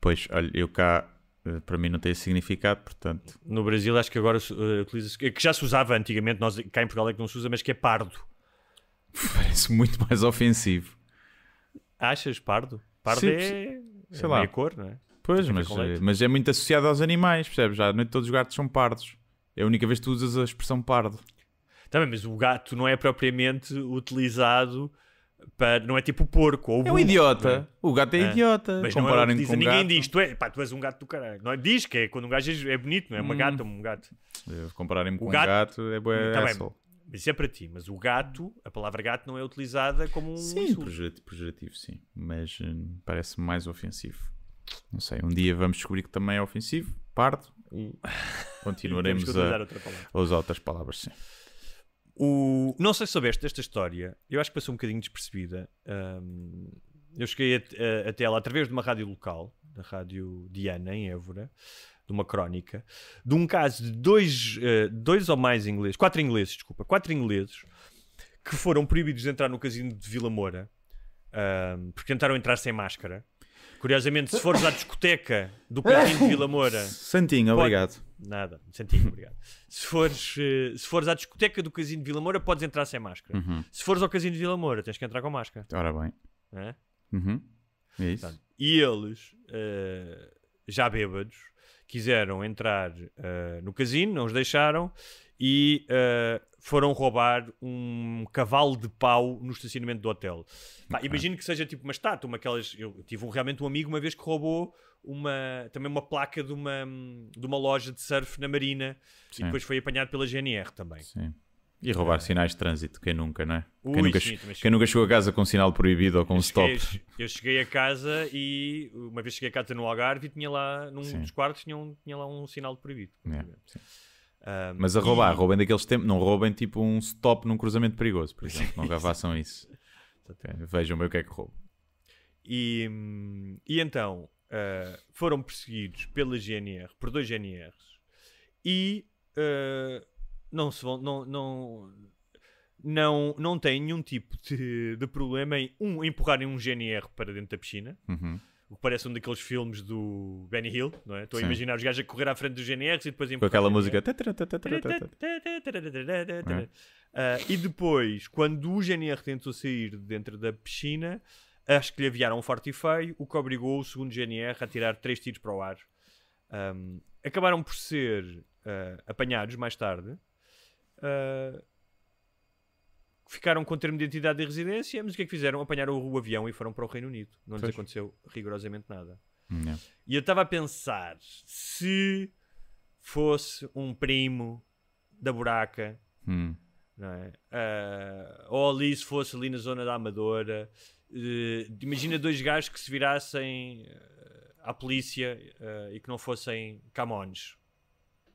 Pois, olha, eu cá eh, para mim não tem significado, portanto. No Brasil acho que agora uh, eh, utiliza que já se usava antigamente, nós cá em Portugal é que não se usa, mas que é pardo. Parece muito mais ofensivo. Achas pardo? Pardo Sim, é, sei é lá. meia cor, não é? Pois, mas, eh, mas é muito associado aos animais, percebes? Já nem é todos os gatos são pardos. É a única vez que tu usas a expressão pardo. Também, mas o gato não é propriamente utilizado para, não é tipo porco ou burro, É um idiota. É? O gato é, é. idiota. Mas compararem não é com Ninguém gato. diz, tu, é, pá, tu és um gato do caralho. Não é? Diz que é quando um gajo é, é bonito, não é? Uma hum. gata um gato. Compararem-me com gato, um gato é boa. Tá bem, mas isso é para ti. Mas o gato, a palavra gato não é utilizada como um Sim, pejorativo, pejorativo, sim. Mas hum, parece mais ofensivo. Não sei, um dia vamos descobrir que também é ofensivo, pardo, e continuaremos a, a usar outras palavras, sim. O... Não sei se soubeste desta história, eu acho que passou um bocadinho despercebida. Um, eu cheguei até ela através de uma rádio local, da Rádio Diana, em Évora, de uma crónica, de um caso de dois, eh, dois ou mais ingleses, quatro ingleses, desculpa, quatro ingleses que foram proibidos de entrar no casino de Vila Moura um, porque tentaram entrar sem máscara. Curiosamente, se fores à discoteca do casino de Vila Moura, Santinho, pode, obrigado. Nada, senti obrigado. Se fores, eh, se fores à discoteca do Casino de Vila Moura, podes entrar sem máscara. Uhum. Se fores ao Casino de Vila Moura, tens que entrar com máscara. Ora bem. É? Uhum. É isso. Portanto, e eles, uh, já bêbados, quiseram entrar uh, no casino, não os deixaram, e uh, foram roubar um cavalo de pau no estacionamento do hotel. okay. Imagino que seja tipo uma estátua, uma aquelas. Eu tive um, realmente um amigo uma vez que roubou uma, também uma placa de uma, de uma loja de surf na Marina Sim. e depois foi apanhado pela GNR também. Sim. E roubar eh, sinais de trânsito, quem nunca, não é? Ui, quem, nunca, sim, quem nunca chegou a casa com um sinal proibido ou com eu um cheguei, stop. Eu cheguei a casa e uma vez cheguei a casa no Algarve e tinha lá, num sim. dos quartos, tinha, um, tinha lá um sinal proibido. É, sim. Um, Mas a roubar, e... roubem daqueles tempos, não roubem tipo um stop num cruzamento perigoso, por exemplo. Nunca façam isso. Vejam bem o que é que roubo. E, hum, e então uh, foram perseguidos pela GNR, por dois GNRs, e uh, não se vão, não, não, não, não têm nenhum tipo de, de problema em um empurrarem um GNR para dentro da piscina. Uhum o que parece um daqueles filmes do Benny Hill, não é? Estou a imaginar os gajos a correr à frente dos GNRs e depois... Com aquela música... É? Ah, e depois, quando o GNR tentou sair dentro da piscina, acho que lhe aviaram um forte e feio, o que obrigou o segundo GNR a tirar três tiros para o ar. acabaram por ser ah, apanhados mais tarde. Ah, ficaram com o termo de identidade e residência, mas o que é que fizeram? Apanharam o avião e foram para o Reino Unido. Não lhes pois. aconteceu rigorosamente nada. Não. E eu estava a pensar se fosse um primo da buraca, hum. não é? Uh, ou ali se fosse ali na zona da Amadora. Uh, imagina dois gajos que se virassem eh, à polícia uh, e que não fossem camões.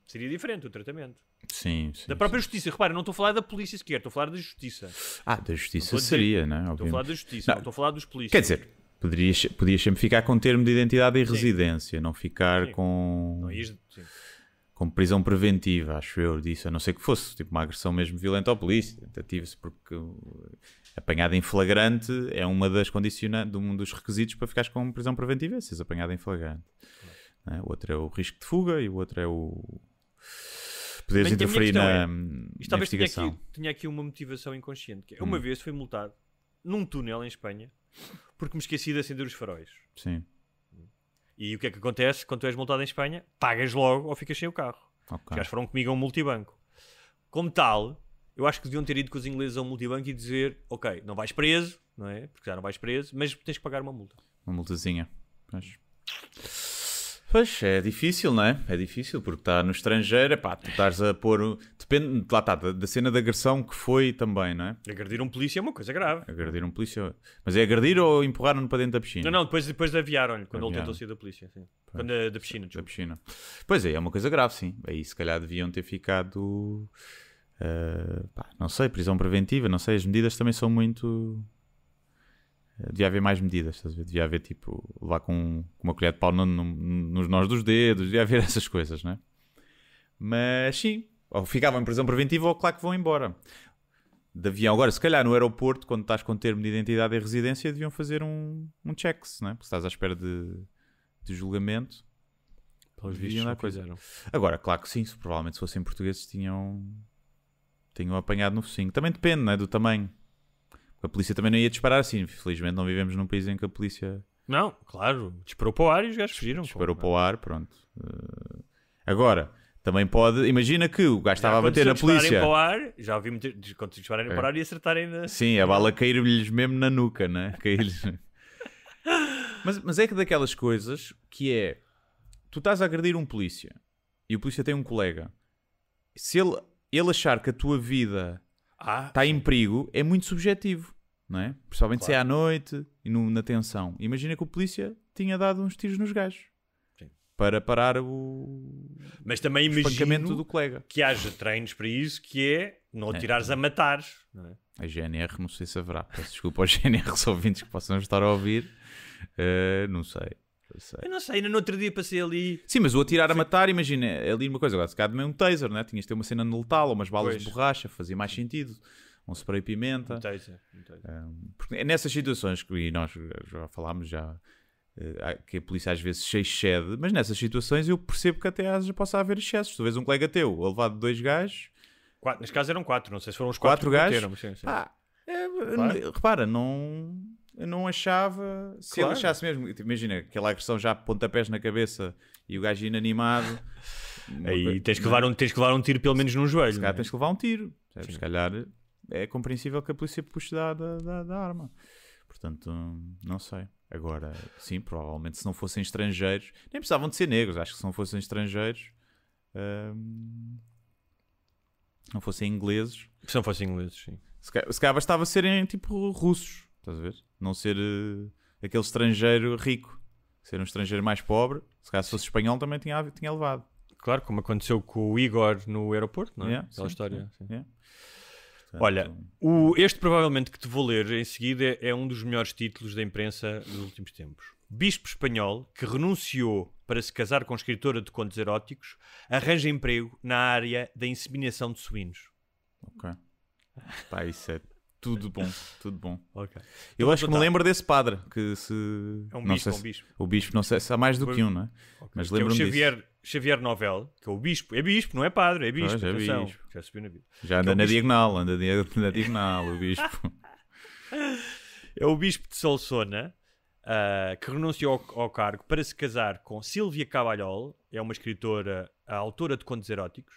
Seria diferente o tratamento. Sim, sim, da própria sim. justiça. Repara, não estou a falar da polícia sequer, estou a falar da justiça. Ah, da justiça seria, né? Obviamente. Estou a falar da justiça, não, não estou a falar dos polícias. Quer dizer, poderias, podias sempre ficar com termo de identidade e sim. residência, não ficar sim. com. Não, ias, com prisão preventiva, acho eu, disse, a não ser que fosse tipo uma agressão mesmo violenta ao polícia, tentativa-se porque apanhada em flagrante é uma das condicionantes, um dos requisitos para ficares com prisão preventiva, se é seres apanhado em flagrante. Claro. É? O outro é o risco de fuga e o outro é o poderes Bem, então, interferir na, é, isto na investigação. Tinha aqui, tinha aqui, uma motivação inconsciente. Que é, uma hum. vez fui multado num túnel em Espanha porque me esqueci de acender os faróis. Sim. E o que é que acontece quando tu és multado em Espanha? Pagas logo ou ficas sem o carro. Okay. Os foram comigo a um multibanco. Como tal, eu acho que deviam ter ido com os ingleses a um multibanco e dizer: Ok, não vais preso, não é? Porque já não vais preso, mas tens que pagar uma multa. Uma multazinha. acho Pois, é difícil, não é? É difícil, porque está no estrangeiro, é pá, tu estás a pôr. Depende, lá está, da, da, cena de agressão que foi também, não é? Agredir um polícia é uma coisa grave. Agredir um polícia. Mas é agredir ou empurraram-no para dentro da piscina? Não, não, depois, depois aviaram-lhe, quando aviaram. ele tentou sair da polícia. Sim. quando, da, eh, da piscina, desculpa. Da piscina. Pois é, é uma coisa grave, sim. Aí se calhar deviam ter ficado. Uh, pá, não sei, prisão preventiva, não sei, as medidas também são muito. Eh, devia haver mais medidas, ver? devia haver tipo lá com, com uma colher de pau no, no, nos nós dos dedos, devia haver essas coisas, né? Mas sim, ou ficavam em prisão preventiva ou claro que vão embora. De avião. Agora, se calhar no aeroporto, quando estás com termo de identidade e residência, deviam fazer um, um check né? porque estás à espera de, de julgamento. Pelos vistos, não coisa. Fizeram. Agora, claro que sim, se, provavelmente se fossem portugueses, tinham, tinham apanhado no focinho. Também depende né, do tamanho. A polícia também não ia disparar assim. Felizmente não vivemos num país em que a polícia. Não, claro. Disparou para o ar e os gajos fugiram. Disparou para o ar, pronto. Uh, agora, também pode. Imagina que o gajo estava a bater na polícia. Para o ar, já vi muito. Quando dispararem é. para o é. ar e acertarem na. Sim, a bala cair-lhes mesmo na nuca, né? Cair-lhes. mas, mas é que daquelas coisas que é. Tu estás a agredir um polícia e o polícia tem um colega. Se ele, ele achar que a tua vida ah, está em perigo é muito subjetivo, não é? Principalmente claro. se é à noite e no, na tensão. Imagina que o polícia tinha dado uns tiros nos gajos Sim. para parar o, Mas também o espancamento do colega. Que haja treinos para isso, que é não é. atirares é. a matar É? A GNR, não sei se haverá. Peço desculpa aos GNR ouvintes que possam estar a ouvir. Uh, não sei. Eu não sei, ainda no outro dia passei ali. Sim, mas o atirar a matar, imagina, é ali uma coisa, agora se calhar também um taser, né? Tinhas de ter uma cena no letal, ou umas balas Pois. de borracha, fazia mais sentido. Um spray pimenta. Um taser. Um, porque é nessas situações que e nós já falámos já eh, que a polícia às vezes se excede, mas nessas situações eu percebo que até às vezes possa haver excessos. Tu vês um colega teu a levar de dois gajos, Quatro, neste caso eram quatro, não sei se foram os quatro, Quatro que gajos? bateram, sim, sim. é, repara, não eu não achava. Se claro. ele achasse mesmo, tipo, imagina aquela agressão já pontapés na cabeça e o gajo inanimado. Aí coisa, tens que, é? levar um, tens que levar um tiro pelo menos num joelho. Se calhar é? tens que levar um tiro. Se calhar é compreensível que a polícia puxe da, da, da, da arma. Portanto, não sei. Agora, sim, provavelmente se não fossem estrangeiros, nem precisavam de ser negros, acho que se não fossem estrangeiros, hum, não fossem ingleses. Se não fossem ingleses, sim. Se se calhar bastava serem tipo russos. Estás a ver? Não ser uh, aquele estrangeiro rico. Ser um estrangeiro mais pobre. Se caso fosse espanhol também tinha, tinha levado. Claro, como aconteceu com o Igor no aeroporto, não é? Yeah, Aquela sim, história. Sim. Yeah. Portanto, Olha, o, este provavelmente que te vou ler em seguida é, é um dos melhores títulos da imprensa dos últimos tempos. Bispo espanhol que renunciou para se casar com escritora de contos eróticos arranja emprego na área da inseminação de suínos. Ok. Pá, isso é tudo bom, tudo bom. Eu acho que me lembro desse padre que se. É um bispo, é um bispo. o bispo, não sei se há mais do que um, não é? Okay. Mas é lembro-me é Xavier, Xavier Novel, que é o bispo, é bispo, não é padre, é bispo. é bispo. Já subiu na vida. Já é anda é na diagonal, anda na diagonal, o bispo. é o bispo de Solsona, uh, que renunciou ao, ao, cargo para se casar com Silvia Cavalhol, é uma escritora, autora de contos eróticos,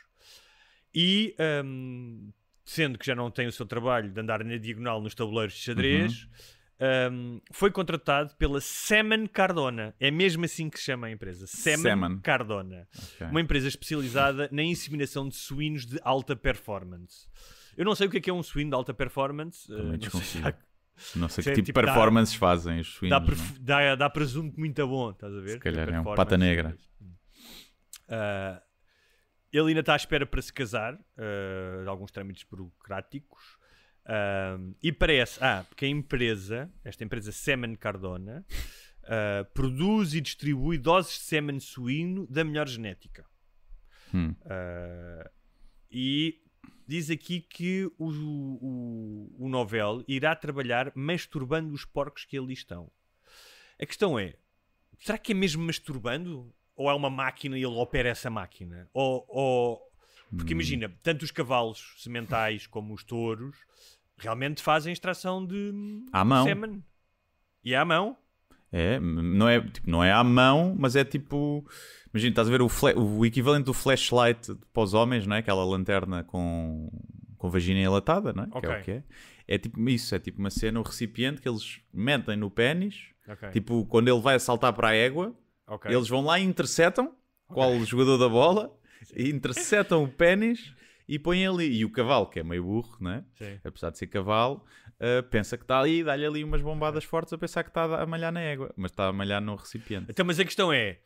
e. Um, sendo que já não tem o seu trabalho de andar na diagonal nos tabuleiros de xadrez, uhum. um, foi contratado pela Seman Cardona. É mesmo assim que se chama a empresa. Seman, Cardona. Okay. Uma empresa especializada na inseminação de suínos de alta performance. Eu não sei o que é, que é um suíno de alta performance. Eh, não sei que é tipo de tipo performances dá, fazem os suínos. Dá, é? perf- dá, dá presunto muito bom, estás a ver? Se calhar tipo é um pata negra. Uh, ele ainda está à espera para se casar, uh, de alguns trâmites burocráticos. Uh, e parece, ah, porque a empresa, esta empresa Semen Cardona, uh, produz e distribui doses de semen suíno da melhor genética. Hum. Uh, e diz aqui que o, o, o, novel irá trabalhar masturbando os porcos que ali estão. A questão é, será que é mesmo masturbando? ou é uma máquina e ele opera essa máquina. Ou, ou... Porque hum. imagina, tanto os cavalos sementais como os touros realmente fazem extração de à mão. sêmen. E é à mão. É, não é, tipo, não é à mão, mas é tipo. Imagina, estás a ver o, o equivalente do flashlight para os homens, não é? Aquela lanterna com, com vagina enlatada, não é? Okay. Que é o que é. É tipo isso, é tipo uma cena, um recipiente que eles metem no pênis. Okay. Tipo, quando ele vai saltar para a égua, Okay. Eles vão lá e interceptam okay. qual jogador da bola, interceptam o pênis e põem ali. E o cavalo, que é meio burro, né? apesar de ser cavalo, uh, pensa que está ali e dá-lhe ali umas bombadas fortes a pensar que está a malhar na égua, mas está a malhar no recipiente. Então, mas a questão é: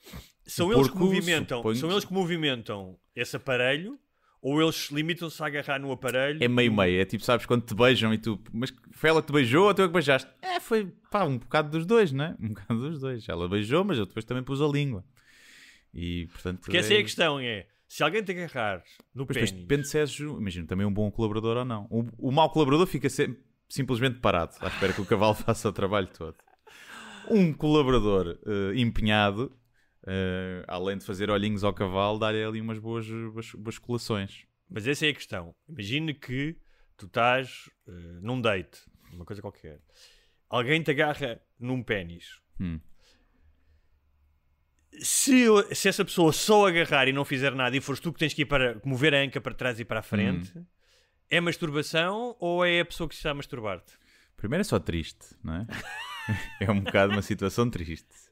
são, eles, que movimentam, são eles que movimentam esse aparelho ou eles limitam-se a agarrar no aparelho. É meio-meio, é tipo, sabes, quando te beijam e tu, mas foi ela que te beijou ou tu é que beijaste? É, foi, pá, um bocado dos dois, né? Um bocado dos dois. Ela beijou, mas eu depois também pus a língua. E, portanto. Porque é... essa é a é questão, é. Se alguém te agarrar no pois, pênis... depende se és, imagino, também um bom colaborador ou não. O, o mau colaborador fica sempre, simplesmente parado, à espera que o cavalo faça o trabalho todo. Um colaborador uh, empenhado Uh, além de fazer olhinhos ao cavalo, dar ali umas boas basculações. Mas essa é a questão. Imagina que tu estás uh, num date, uma coisa qualquer. Alguém te agarra num pênis. Hum. Se, se, essa pessoa só agarrar e não fizer nada e fores tu que tens que ir para mover a anca para trás e para a frente, hum. é masturbação ou é a pessoa que está a masturbar-te? Primeiro é só triste, não é? é um bocado uma situação triste.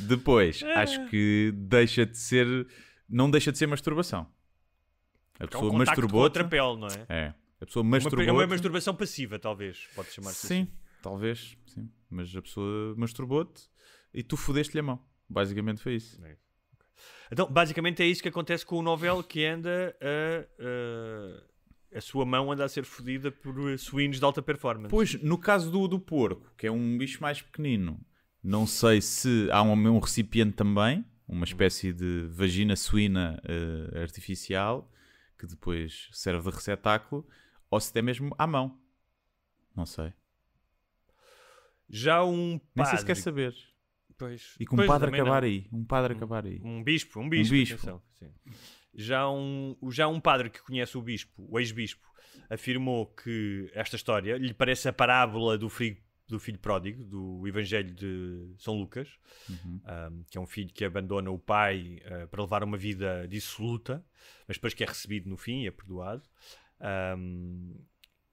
Depois, ah. acho que deixa de ser. Não deixa de ser masturbação. A pessoa é um masturbou. outra pele, não é? É. A pessoa masturbou. É uma masturbação passiva, talvez. Pode chamar-se Sim, assim. talvez. Sim. Mas a pessoa masturbou-te e tu fodeste-lhe a mão. Basicamente foi isso. É. Então, basicamente é isso que acontece com o novel que anda a, a, a sua mão anda a ser fodida por suínos de alta performance. Pois, no caso do, do porco, que é um bicho mais pequenino, não sei se há um, um recipiente também, uma espécie de vagina suína uh, artificial que depois serve de receptáculo, ou se até mesmo à mão. Não sei. Já um padre. Nem sei se quer saber. Pois, e que um padre acabar não. aí. Um padre acabar aí. Um bispo, um bispo. Um bispo. Já, um, já um padre que conhece o bispo, o ex-bispo, afirmou que esta história lhe parece a parábola do frigo do filho pródigo, do Evangelho de São Lucas, uhum. um, que é um filho que abandona o pai uh, para levar uma vida dissoluta, mas depois que é recebido no fim e é perdoado. Um,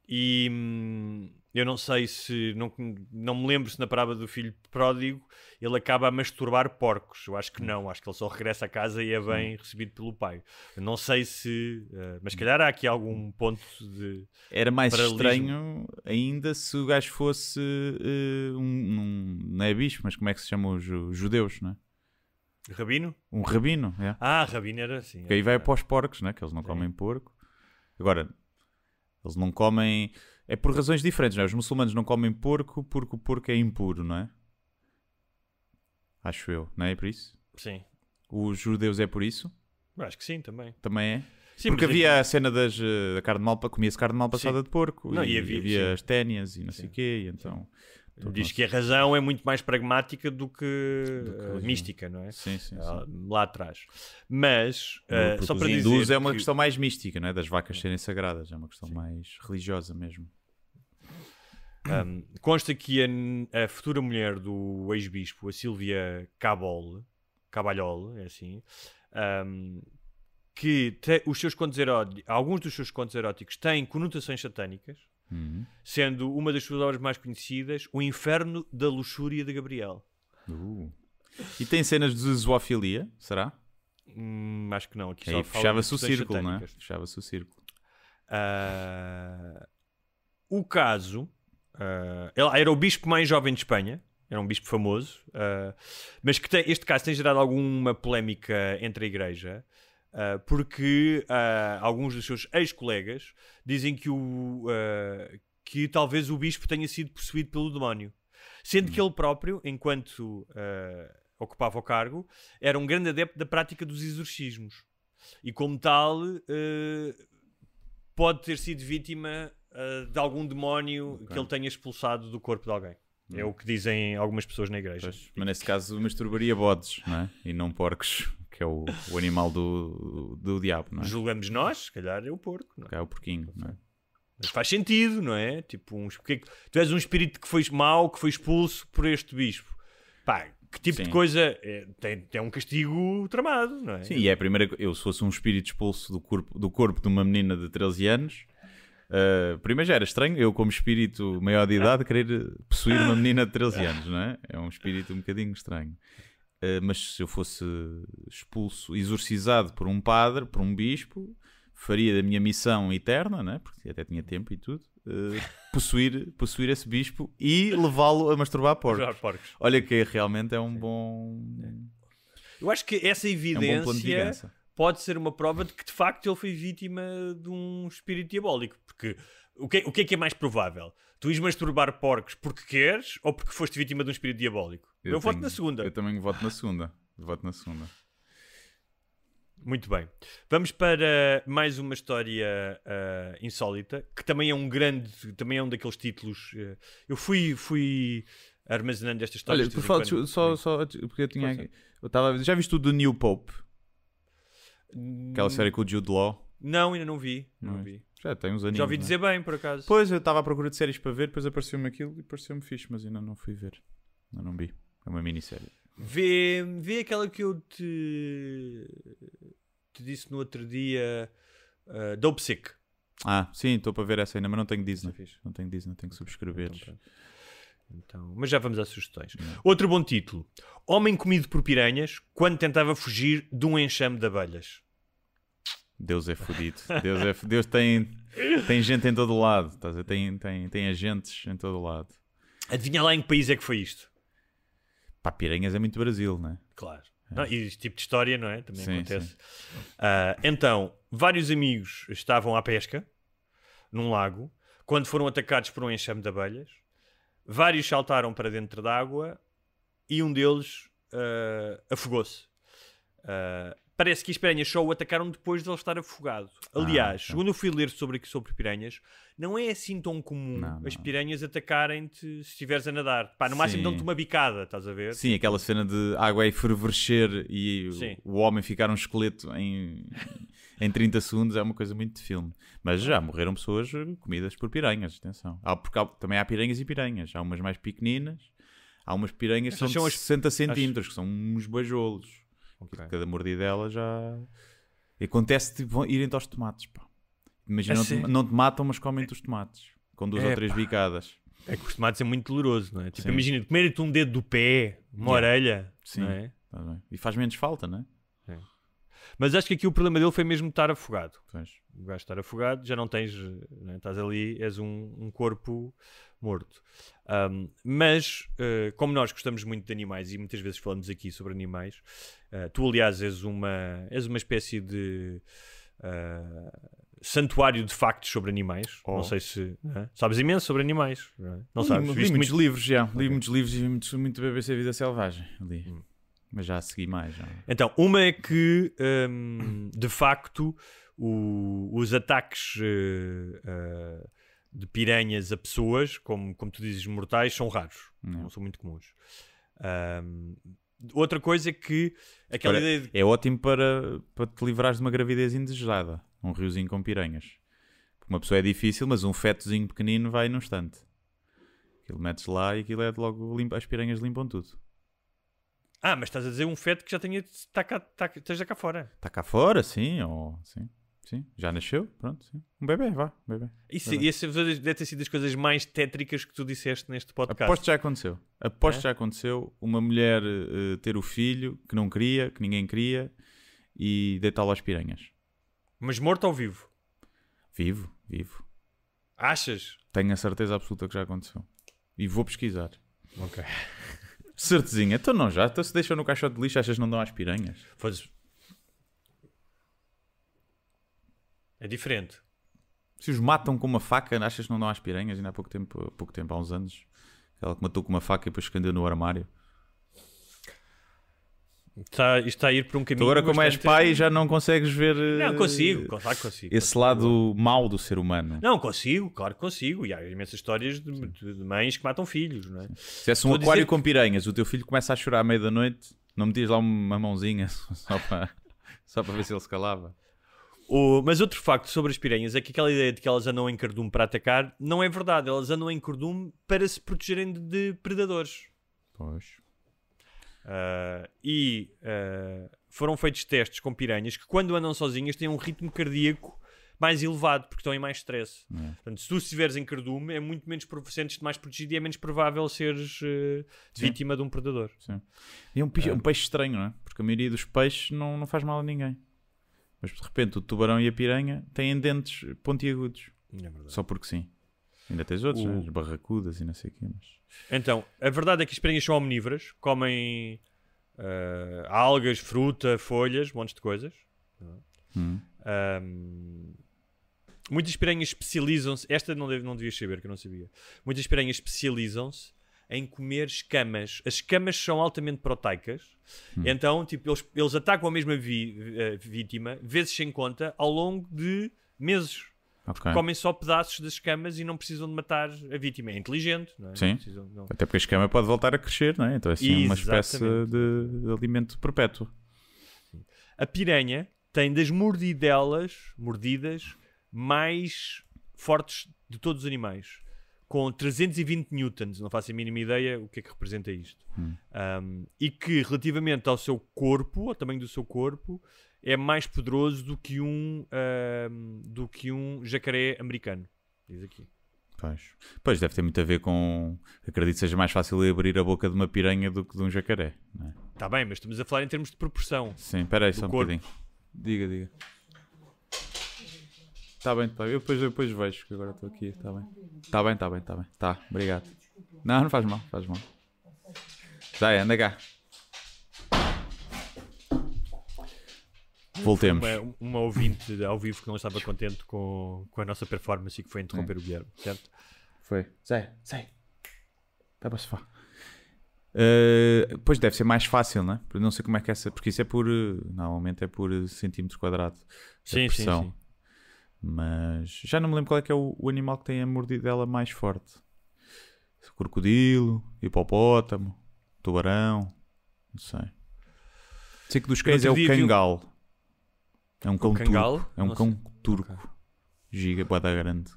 e, hum, eu não sei se. Não, não me lembro se na parábola do filho pródigo ele acaba a masturbar porcos. Eu acho que hum. não. Acho que ele só regressa a casa e é hum. bem recebido pelo pai. Eu não sei se. Uh, mas calhar há aqui algum hum. ponto de. Era mais estranho ainda se o gajo fosse. Uh, um, um, não é bispo, mas como é que se chamam os judeus, não é? Rabino? Um rabino, é. Ah, rabino era assim. Que aí é vai para os porcos, né? Que eles não Sim. comem porco. Agora, eles não comem é por razões diferentes, não é? Os muçulmanos não comem porco porque o porco é impuro, não é? Acho eu, não é? é por isso? Sim. Os judeus é por isso? acho que sim, também. Também é? Sim, porque havia é a cena das, eh, da carne de mal, comia-se carne mal passada sim. de porco não, e, e, havia, havia as ténias e não sim. sei o quê, e então... Diz que a razão é muito mais pragmática do que, do que eh, mística, não é? Sim, sim, ah, sim. Lá atrás. Mas, uh, só para os dizer. é uma que... questão mais mística, não é? Das vacas serem sagradas, é uma questão sim. mais religiosa mesmo. Um, consta que a, a, futura mulher do ex-bispo, a Silvia Cabol, Cabalhol, é assim, um, que te, os seus contos eróticos, alguns dos seus contos eróticos têm conotações satânicas, uhum. sendo uma das suas obras mais conhecidas O Inferno da Luxúria de Gabriel. Uh. E tem cenas de zoofilia, será? Hum, acho que não. Aqui Aí é? fechava-se o círculo, satânicas. não é? Fechava-se o círculo. Uh, o caso Uh, ele era o bispo mais jovem de Espanha, era um bispo famoso, uh, mas que tem, este caso tem gerado alguma polémica entre a Igreja, uh, porque alguns dos seus ex-colegas dizem que, o, que talvez o bispo tenha sido possuído pelo demónio. Sendo que hum. ele próprio, enquanto ocupava o cargo, era um grande adepto da prática dos exorcismos. E como tal, pode ter sido vítima eh, de algum demónio okay. que ele tenha expulsado do corpo de alguém. É hum. o que dizem algumas pessoas na igreja. Pois, mas nesse caso masturbaria bodes não é? e não porcos, que é o, o animal do, do diabo. Não é? Julgamos nós, se calhar é o porco. Não é? é o porquinho. Não é? Mas faz sentido, não é? Tipo, um, porque é tu és um espírito que foi mau, que foi expulso por este bispo. Pá, que tipo Sim. de coisa é, tem, tem um castigo tramado, não é? Sim, e é a primeira eu se fosse um espírito expulso do corpo, do corpo de uma menina de 13 anos, Uh, primeiro já era estranho, eu, como espírito maior de idade, querer possuir uma menina de 13 anos, não é? É um espírito um bocadinho estranho. Uh, mas se eu fosse expulso, exorcizado por um padre, por um bispo, faria da minha missão eterna, né? porque até tinha tempo e tudo, uh, possuir, possuir esse bispo e levá-lo a masturbar porcos. porcos. Olha que realmente é um bom... É. Eu acho que essa evidência... É um pode ser uma prova de que de facto ele foi vítima de um espírito diabólico. Porque o que, é, o que é que é mais provável? Tu ires masturbar porcos porque queres ou porque foste vítima de um espírito diabólico? Eu, eu voto na segunda. Eu também voto na segunda. voto na segunda. Muito bem. Vamos para mais uma história uh, insólita, que também é um grande, também é um daqueles títulos. Uh, eu fui, fui armazenando estas histórias. Olha, por falar, só, só porque eu tinha. Eu tava, já viste o do New Pope? Aquela hum. série com o Jude Law. Não, ainda não vi. Não, é vi. Já tem uns aninhos. Já ouvi é? dizer bem, por acaso. Pois, eu estava à procura de séries para ver, depois apareceu-me aquilo e pareceu-me fixe, mas ainda não fui ver. Ainda não vi. É uma minissérie. Vê, vê aquela que eu te, te disse no outro dia, uh, Dope Sick. Ah, sim, estou para ver essa ainda, mas não tenho Disney. É não tenho Disney, tenho que subscrever. Então, então, mas já vamos às sugestões. Outro bom título: Homem comido por piranhas quando tentava fugir de um enxame de abelhas. Deus é fodido. Deus, é, Deus tem, tem gente em todo lado. Tá tem, tem, tem agentes em todo lado. Adivinha lá em que país é que foi isto? Pá, piranhas é muito Brasil, não é? Claro. É. Não, e este tipo de história, não é? Também sim, acontece. Sim. Uh, então, vários amigos estavam à pesca num lago quando foram atacados por um enxame de abelhas vários saltaram para dentro d'água e um deles uh, afogou-se. Uh, parece que as piranhas só o atacaram depois de ele estar afogado. Ah, Aliás, ah, segundo eu fui ler sobre, sobre piranhas, não é assim tão comum não, não. as piranhas atacarem-te se estiveres a nadar. Pá, no Sim. máximo dão-te uma bicada, estás a ver? Sim, aquela cena de água a fervescer e o, o homem ficar um esqueleto em em 30 segundos é uma coisa muito de filme. Mas já morreram pessoas eh, comidas por piranhas, atenção. Há, porque há, também há piranhas e piranhas. Há umas mais pequeninas, há umas piranhas que são, de 60 centímetros, que são uns bajolos. Okay. Cada mordidela já. Acontece de tipo, irem-te aos tomates, pá. Imagina, assim... não, te, assim- não, te, matam, mas comem-te os tomates. Com duas é, ou três pá. bicadas. É que os tomates é muito doloroso, não é? Tipo, imagina, comer-te um dedo do pé, uma yeah. orelha. Sim. É? Tá e faz menos falta, não é? Mas acho que aqui o problema dele foi mesmo estar afogado. Pois. O gajo estar afogado, já não tens, né? estás ali, és um, um corpo morto. Um, mas, uh, como nós gostamos muito de animais e muitas vezes falamos aqui sobre animais, uh, tu, aliás, és uma, és uma espécie de. Uh, santuário de factos sobre animais. Oh. Não sei se. É? Sabes imenso sobre animais. Não, sabes? Li, li muitos livros, já. Li okay. muitos livros e vi muito, muito BBC Vida Selvagem. Li. Hum. Mas já segui mais. Então, uma é que, um, de facto, o, os ataques uh, uh, de piranhas a pessoas, como, como tu dizes, mortais, são raros. Não, não são muito comuns. Um, outra coisa é que aquela ideia de... É ótimo para, para te livrar de uma gravidez indesejada. Um riozinho com piranhas. uma pessoa é difícil, mas um fetozinho pequenino vai num instante. Aquilo metes lá e aquilo é logo limpa, as piranhas limpam tudo. Ah, mas estás a dizer um feto que já tenha, está cá, tá, esteja cá fora. Está cá fora, sim, ou, sim, sim, já nasceu, pronto, sim. Um bebê, vá, um bebê. Isso, bebê. Esse deve ter sido das coisas mais tétricas que tu disseste neste podcast. Aposto que já aconteceu. Aposto que é? já aconteceu uma mulher uh, ter o filho que não queria, que ninguém queria, e deitá-lo às piranhas. Mas morto ou vivo? Vivo, vivo. Achas? Tenho a certeza absoluta que já aconteceu. E vou pesquisar. Ok. Certezinha, então não já. Então se deixam no caixote de lixo, achas que não dão às piranhas? Pois. É diferente. Se os matam com uma faca, achas que não dão às piranhas? Ainda há pouco tempo, há pouco tempo há uns anos, ela que matou com uma faca e depois escondeu no armário. Está, isto está a ir por um caminho. Então agora, como és pai, já não consegues ver. Não, eh, consigo, claro consigo. Esse consigo. lado mau do ser humano. Não, consigo, claro que consigo. E há imensas histórias de, de mães que matam filhos, não é? Se tivesse um Estou aquário com piranhas, o teu filho começa a chorar à meia-noite, não me tires lá uma mãozinha só para, só para ver se ele se calava. O, mas outro facto sobre as piranhas é que aquela ideia de que elas andam em cardume para atacar não é verdade. Elas andam em cardume para se protegerem de, de predadores. Pois. Uh, e uh, foram feitos testes com piranhas que, quando andam sozinhas, têm um ritmo cardíaco mais elevado porque estão em mais stress. É. Portanto, se tu estiveres em cardume, é muito menos sentes é mais protegido e é menos provável seres uh, vítima de um predador. Sim. E é um, peixe, um peixe estranho, não é? Porque a maioria dos peixes não, não faz mal a ninguém. Mas de repente o tubarão e a piranha têm dentes pontiagudos. É só porque sim. Ainda tens outros, o... né? As barracudas e não sei o quê. Mas... Então, a verdade é que as piranhas são omnívoras, comem uh, algas, fruta, folhas, montes de coisas. Hum. Um, muitas piranhas especializam-se. Esta não, deve, não devias saber, que eu não sabia. Muitas piranhas especializam-se em comer escamas. As escamas são altamente proteicas, hum. então tipo, eles, eles atacam a mesma vi, eh, vítima, vezes sem conta, ao longo de meses. Okay. Comem só pedaços das escamas e não precisam de matar a vítima. É inteligente, não é? Sim. Não precisam, não. Até porque a escama pode voltar a crescer, não é? Então é assim é uma espécie de alimento perpétuo. A piranha tem das mordidelas, mordidas, mais fortes de todos os animais. Com 320 newtons, não faço a mínima ideia o que é que representa isto. Hum. Um, e que relativamente ao seu corpo, ao tamanho do seu corpo, é mais poderoso do que um, uh, do que um jacaré americano. Diz aqui. Pois. pois, deve ter muito a ver com. Acredito que seja mais fácil abrir a boca de uma piranha do que de um jacaré. Está é? Tá bem, mas estamos a falar em termos de proporção. Sim, espera aí só um corpo. bocadinho. Diga, diga. Está bem, tá bem. Eu depois, depois vejo, que agora estou aqui. Está bem. Está bem, está bem, está bem. Tá, obrigado. Não, não faz mal, faz mal. Já tá, é, anda cá. Voltemos. Uma, uma, ouvinte ao vivo que não estava contente com, com a nossa performance e que foi interromper é. o Guilherme, certo? Foi. Zé, Zé, está para sofá. Uh, pois deve ser mais fácil, não é? Não sei como é que é essa. Porque isso é por. Normalmente é por centímetro quadrado. Sim, sim, sim. Mas já não me lembro qual é que é o, o animal que tem a mordidela mais forte: crocodilo, hipopótamo, tubarão. Não sei. Sei que dos cães é o cangal. É um cão Cangalo? turco. É um Nossa. cão turco. Giga, boada grande.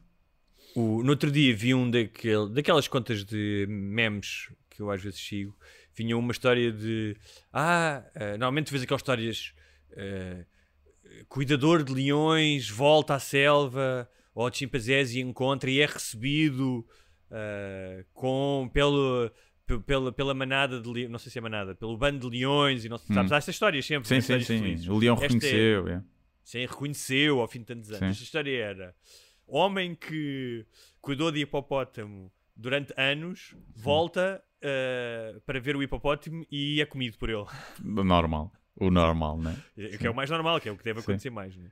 O, no outro dia vi um daquele, daquelas contas de memes que eu às vezes sigo. Vinha uma história de. Ah, eh, normalmente tu vês aquelas histórias. Uh, cuidador de leões volta à selva ou chimpanzés e encontra e é recebido uh, com, pelo, pela, pela manada de não sei se é manada, pelo bando de leões e não sei, hum. sabes, há essas histórias sempre. Sim, sim, sim. O leão é reconheceu. É, é reconhecer reconheceu ao fim de tantos anos. Sim. Esta história era: homem que cuidou de hipopótamo durante anos, Sim. volta uh, para ver o hipopótamo e é comido por ele. Normal. O normal, né? É, que é o mais normal, que é o que deve acontecer mais, né?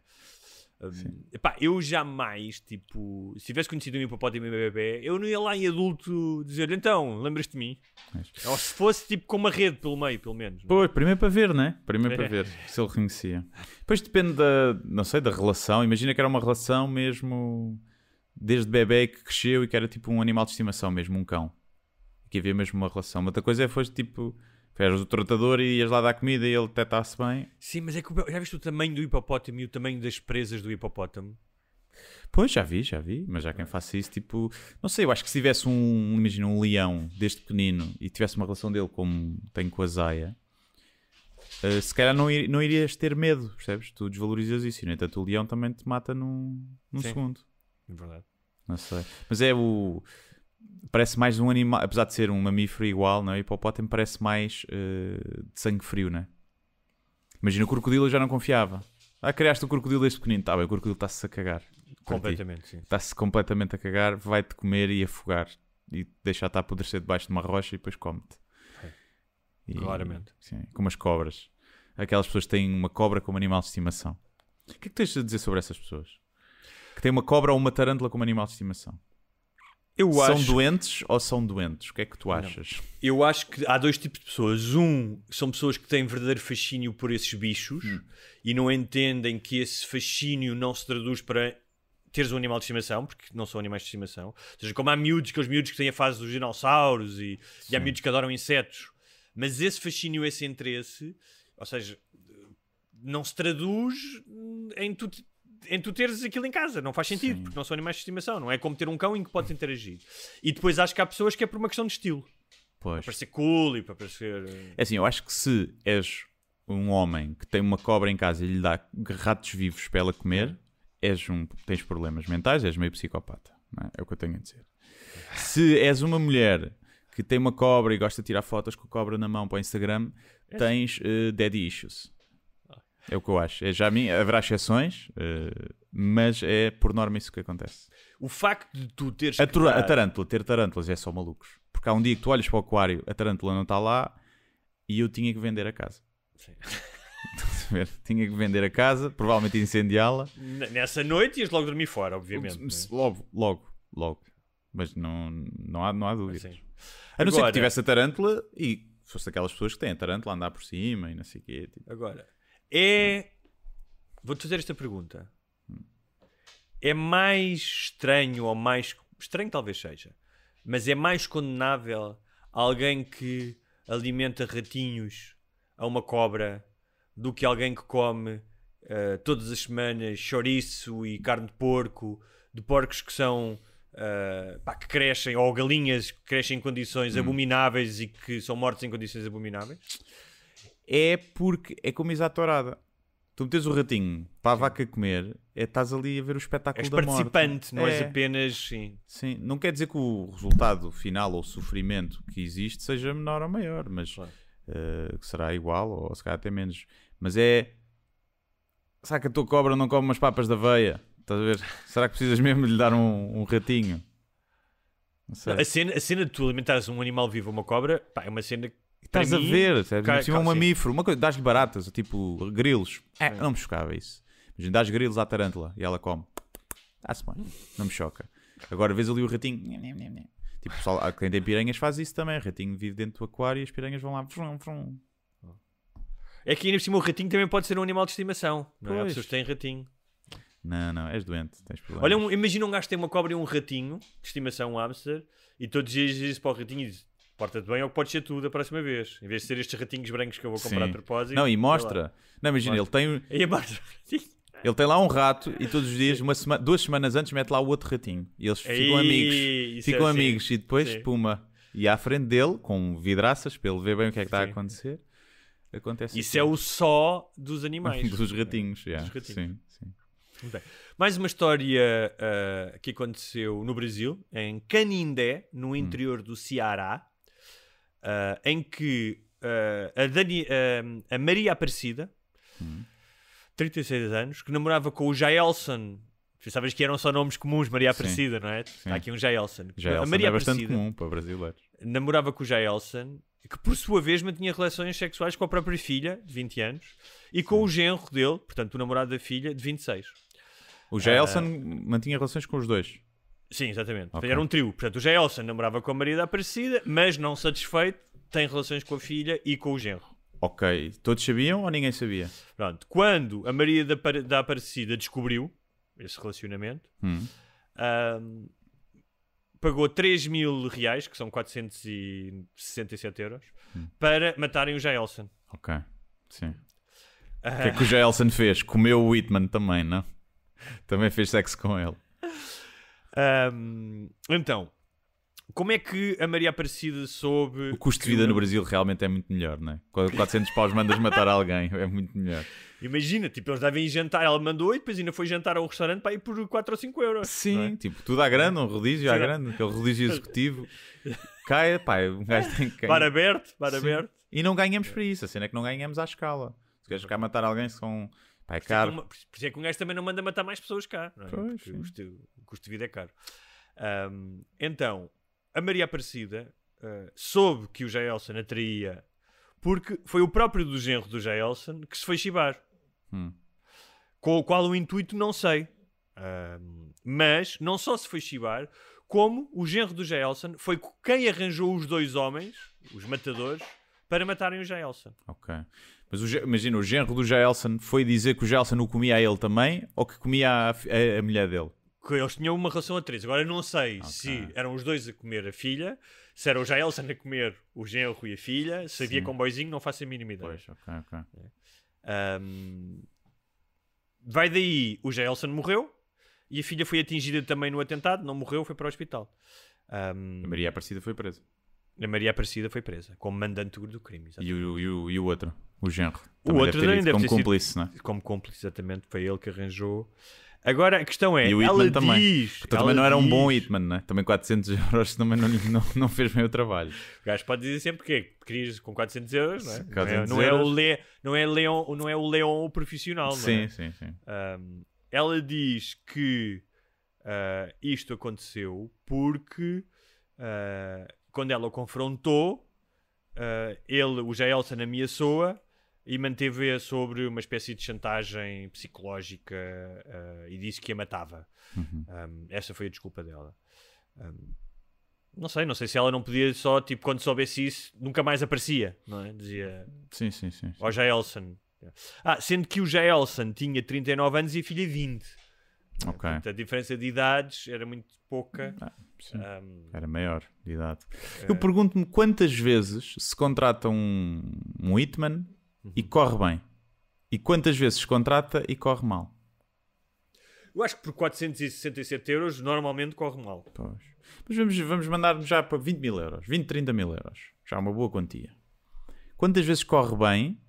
Um, epá, eu jamais, tipo, se tivesse conhecido um hipopótamo bebê, eu não ia lá em adulto dizer então, lembras-te de mim? É. Ou se fosse, tipo, com uma rede pelo meio, pelo menos. Não? É? Pois, primeiro para ver, né? Primeiro é. para ver se ele reconhecia. Depois depende da, não sei, da relação. Imagina que era uma relação mesmo desde bebê que cresceu e que era tipo um animal de estimação mesmo, um cão. Que havia mesmo uma relação. Outra coisa é foste, tipo Eras o tratador e ias lá dar comida e ele até está-se bem. Sim, mas é que já viste o tamanho do hipopótamo e o tamanho das presas do hipopótamo? Pois, já vi, já vi, mas já quem faça isso, tipo, não sei, eu acho que se tivesse um, imagina, um leão deste pequenino e tivesse uma relação dele como tem com a Zaya, uh, se calhar não, ir, não irias ter medo, percebes? Tu desvalorizas isso e, no entanto, o leão também te mata num, num Sim. segundo. É verdade. Não sei. Mas é o parece mais um animal, apesar de ser um mamífero igual, não é? O hipopótamo parece mais uh, de sangue frio, não é? Imagina o crocodilo, eu já não confiava. Ah, criaste o crocodilo desde pequenino. Tá bem, o crocodilo está-se a cagar. Completamente, sim. Está-se completamente a cagar, vai-te comer e afogar. E deixar-te a apodrecer debaixo de uma rocha e depois come-te. É. Claramente. Sim, como as cobras. Aquelas pessoas que têm uma cobra como animal de estimação. O que é que tens a dizer sobre essas pessoas? Que têm uma cobra ou uma tarântula como animal de estimação? Eu são acho... doentes ou são doentes? O que é que tu achas? Não. Eu acho que há dois tipos de pessoas. Um, são pessoas que têm verdadeiro fascínio por esses bichos hum. e não entendem que esse fascínio não se traduz para teres um animal de estimação, porque não são animais de estimação. Ou seja, como há miúdos, que os miúdos que têm a fase dos dinossauros e, e há miúdos que adoram insetos. Mas esse fascínio, esse interesse, ou seja, não se traduz em tu em tu teres aquilo em casa. Não faz sentido, Sim. porque não são animais de estimação. Não é como ter um cão em que podes interagir. E depois acho que há pessoas que é por uma questão de estilo. Pois. Para parecer cool e para parecer. Eh, é assim, eu acho que se és um homem que tem uma cobra em casa e lhe dá ratos vivos para ela comer, é. és um, tens problemas mentais, és meio psicopata. É? é? o que eu tenho a dizer. Se és uma mulher que tem uma cobra e gosta de tirar fotos com a cobra na mão para o Instagram, é assim. tens uh, issues. É o que eu acho. É, já a mim, haverá exceções, eh, mas é por norma isso que acontece. O facto de tu teres. A, criado... a tarântula, ter tarântulas é só malucos. Porque há um dia que tu olhas para o aquário, a tarântula não está lá e eu tinha que vender a casa. Sim. tinha que vender a casa, provavelmente incendiá-la. Nessa noite ias logo dormir fora, obviamente. É? Logo, logo, logo. Mas não, não, há, não há dúvidas. Assim. A não Agora... ser que tivesse a tarântula e fosse aquelas pessoas que têm a tarântula a andar por cima e não sei o quê. Tipo. Agora, é. Vou-te fazer esta pergunta. É mais estranho ou mais. Estranho talvez seja, mas é mais condenável alguém que alimenta ratinhos a uma cobra do que alguém que come uh, todas as semanas chouriço e carne de porco, de porcos que são. Uh, pá, que crescem, ou galinhas que crescem em condições hum. abomináveis e que são mortes em condições abomináveis é porque é como a orada. Tu metes o ratinho para a vaca comer, é, estás ali a ver o espetáculo És da morte. participante, não é. és apenas... Sim. sim, não quer dizer que o resultado final ou o sofrimento que existe seja menor ou maior, mas claro. uh, será igual ou se calhar até menos. Mas é... Será que a tua cobra não come umas papas da veia? Estás a ver? Será que precisas mesmo de lhe dar um, um ratinho? Não, a, cena, a cena de tu alimentares um animal vivo, uma cobra, pá, é uma cena que Estás a mim, ver, sabes? Ca... Cima tipo, é é um mamífero, uma coisa, dás-lhe baratas, tipo grilos. É, não me chocava isso. Imagina, dás grilos à tarântula e ela come. ah se não me choca. Agora vês ali o ratinho. Tipo, pessoal, quem tem piranhas faz isso também. O ratinho vive dentro do aquário e as piranhas vão lá. É que ainda por cima o ratinho também pode ser um animal de estimação. Não é? Há pessoas que têm ratinho. Não, não, és doente, tens problemas. Olha, um, imagina um gajo que tem uma cobra e um ratinho de estimação, um hamster, e todos os dias diz para o ratinho e diz: porta-te bem ou pode ser tudo a próxima vez. Em vez de ser estes ratinhos brancos que eu vou comprar Sim. propósito. Não, e mostra. Não, imagina, ele tem. E mostra Ele tem lá um rato e todos os dias, uma sema... duas semanas antes, mete lá o outro ratinho. E eles ficam Ei, amigos. Ficam é assim. amigos. Assim. E depois, Sim. puma. E à frente dele, com vidraças, para ele ver bem o que é que está a acontecer. Acontece Isso assim. é o só dos animais. dos ratinhos, é, dos ratinhos. Sim, sim. Bem, mais uma história uh, que aconteceu no Brasil, em Canindé, no hum. interior hum. do Ceará uh, em que uh, a, Dani, eh, a, Maria Aparecida, uhum. 36 anos, que namorava com o Jaelson. sabes que eram só nomes comuns, Maria Aparecida, Sim. não é? Há aqui um Jaelson. Jaelson a Maria é bastante Aparecida, comum para brasileiros. Namorava com o Jaelson, que por sua vez mantinha relações sexuais com a própria filha, de 20 anos, e com Sim. o genro dele, portanto, o namorado da filha, de 26. O Jaelson uh, mantinha relações com os dois. Sim, exatamente. Okay. Era um trio. Portanto, o Jay Olsen namorava com a Maria da Aparecida, mas não satisfeito, tem relações com a filha e com o genro. Ok. Todos sabiam ou ninguém sabia? Pronto. Quando a Maria da, da Aparecida descobriu esse relacionamento, hum. um, pagou 3 mil reais, que são 467 euros, hum. para matarem o Jay Olsen. Ok. Sim. Uh... O que é que o ah. Jay Olsen fez? Comeu o Whitman também, não? Também fez sexo com ele. Um, então, como é que a Maria Aparecida soube. O custo de vida no Brasil realmente é muito melhor, não é? 400 paus mandas matar alguém, é muito melhor. Imagina, tipo, eles devem jantar, ela mandou e depois ainda foi jantar ao restaurante para ir por 4 ou 5 euros. Sim, é? tipo, tudo à grande, um rodízio Será? à grande, aquele rodízio executivo. Cai, pá, um gajo tem que cair. Bar aberto, bar aberto. E não ganhamos para isso, a cena é que não ganhamos à escala. Se queres ficar a matar alguém são Pá, é, é caro. Por, por isso é que um gajo também não manda matar mais pessoas cá, não é? Pois, o custo, o custo, de vida é caro. Um, então, a Maria Aparecida uh, soube que o Jaelson atraía porque foi o próprio do genro do Jaelson que se foi chibar. Hum. Com o qual o intuito não sei. Um, mas não só se foi chibar, como o genro do Jaelson foi quem arranjou os dois homens, os matadores, para matarem o Jaelson. Ok. Mas o, imagina, o genro do Jaelson foi dizer que o Jaelson o comia a ele também ou que comia a, a, a mulher dele? Que eles tinham uma relação a três. Agora eu não sei okay. se eram os dois a comer a filha, se era o Jaelson a comer o genro e a filha, se havia comboizinho, não faço a mínima ideia. Pois, ok, ok. É. Um, vai daí, o Jaelson morreu e a filha foi atingida também no atentado, não morreu, foi para o hospital. Um, a Maria Aparecida foi presa. A Maria Aparecida foi presa, como mandante do crime. E o, e, o, e o outro? o genro. Também o outro deve ter ido, como cúmplice, sido, não é? Como cúmplice, exatamente. Foi ele que arranjou. Agora a questão é, e o Itman também. Diz, também não diz... era um bom Hitman, né? Também 400 euros também não, não, não fez bem o trabalho. O gajo pode dizer sempre que é, querias com 400 euros, não é? 400 não, é, não é, o Le, não é Leon, não é o Leon o profissional, não é? sim, Sim, sim, um, ela diz que uh, isto aconteceu porque uh, quando ela o confrontou, uh, ele, o Jaelson ameaçou-a e manteve-a sobre uma espécie de chantagem psicológica uh, e disse que a matava. Uhum. Um, essa foi a desculpa dela. Um, não sei, não sei se ela não podia só, tipo, quando soubesse isso, nunca mais aparecia, não é? Dizia. Sim, sim, sim. sim. Ao Jaelson. Ah, sendo que o Jaelson tinha 39 anos e a filha 20. Ok. Portanto, a diferença de idades era muito pouca. Ah, um, era maior de idade. Eh, Eu pergunto-me quantas vezes se contrata um, um Hitman e corre bem. E quantas vezes contrata e corre mal? Eu acho que por 467 euros normalmente corre mal. Pois. Mas vamos, vamos mandar já para 20 mil euros, 20, 30 mil euros. Já é uma boa quantia. Quantas vezes corre bem,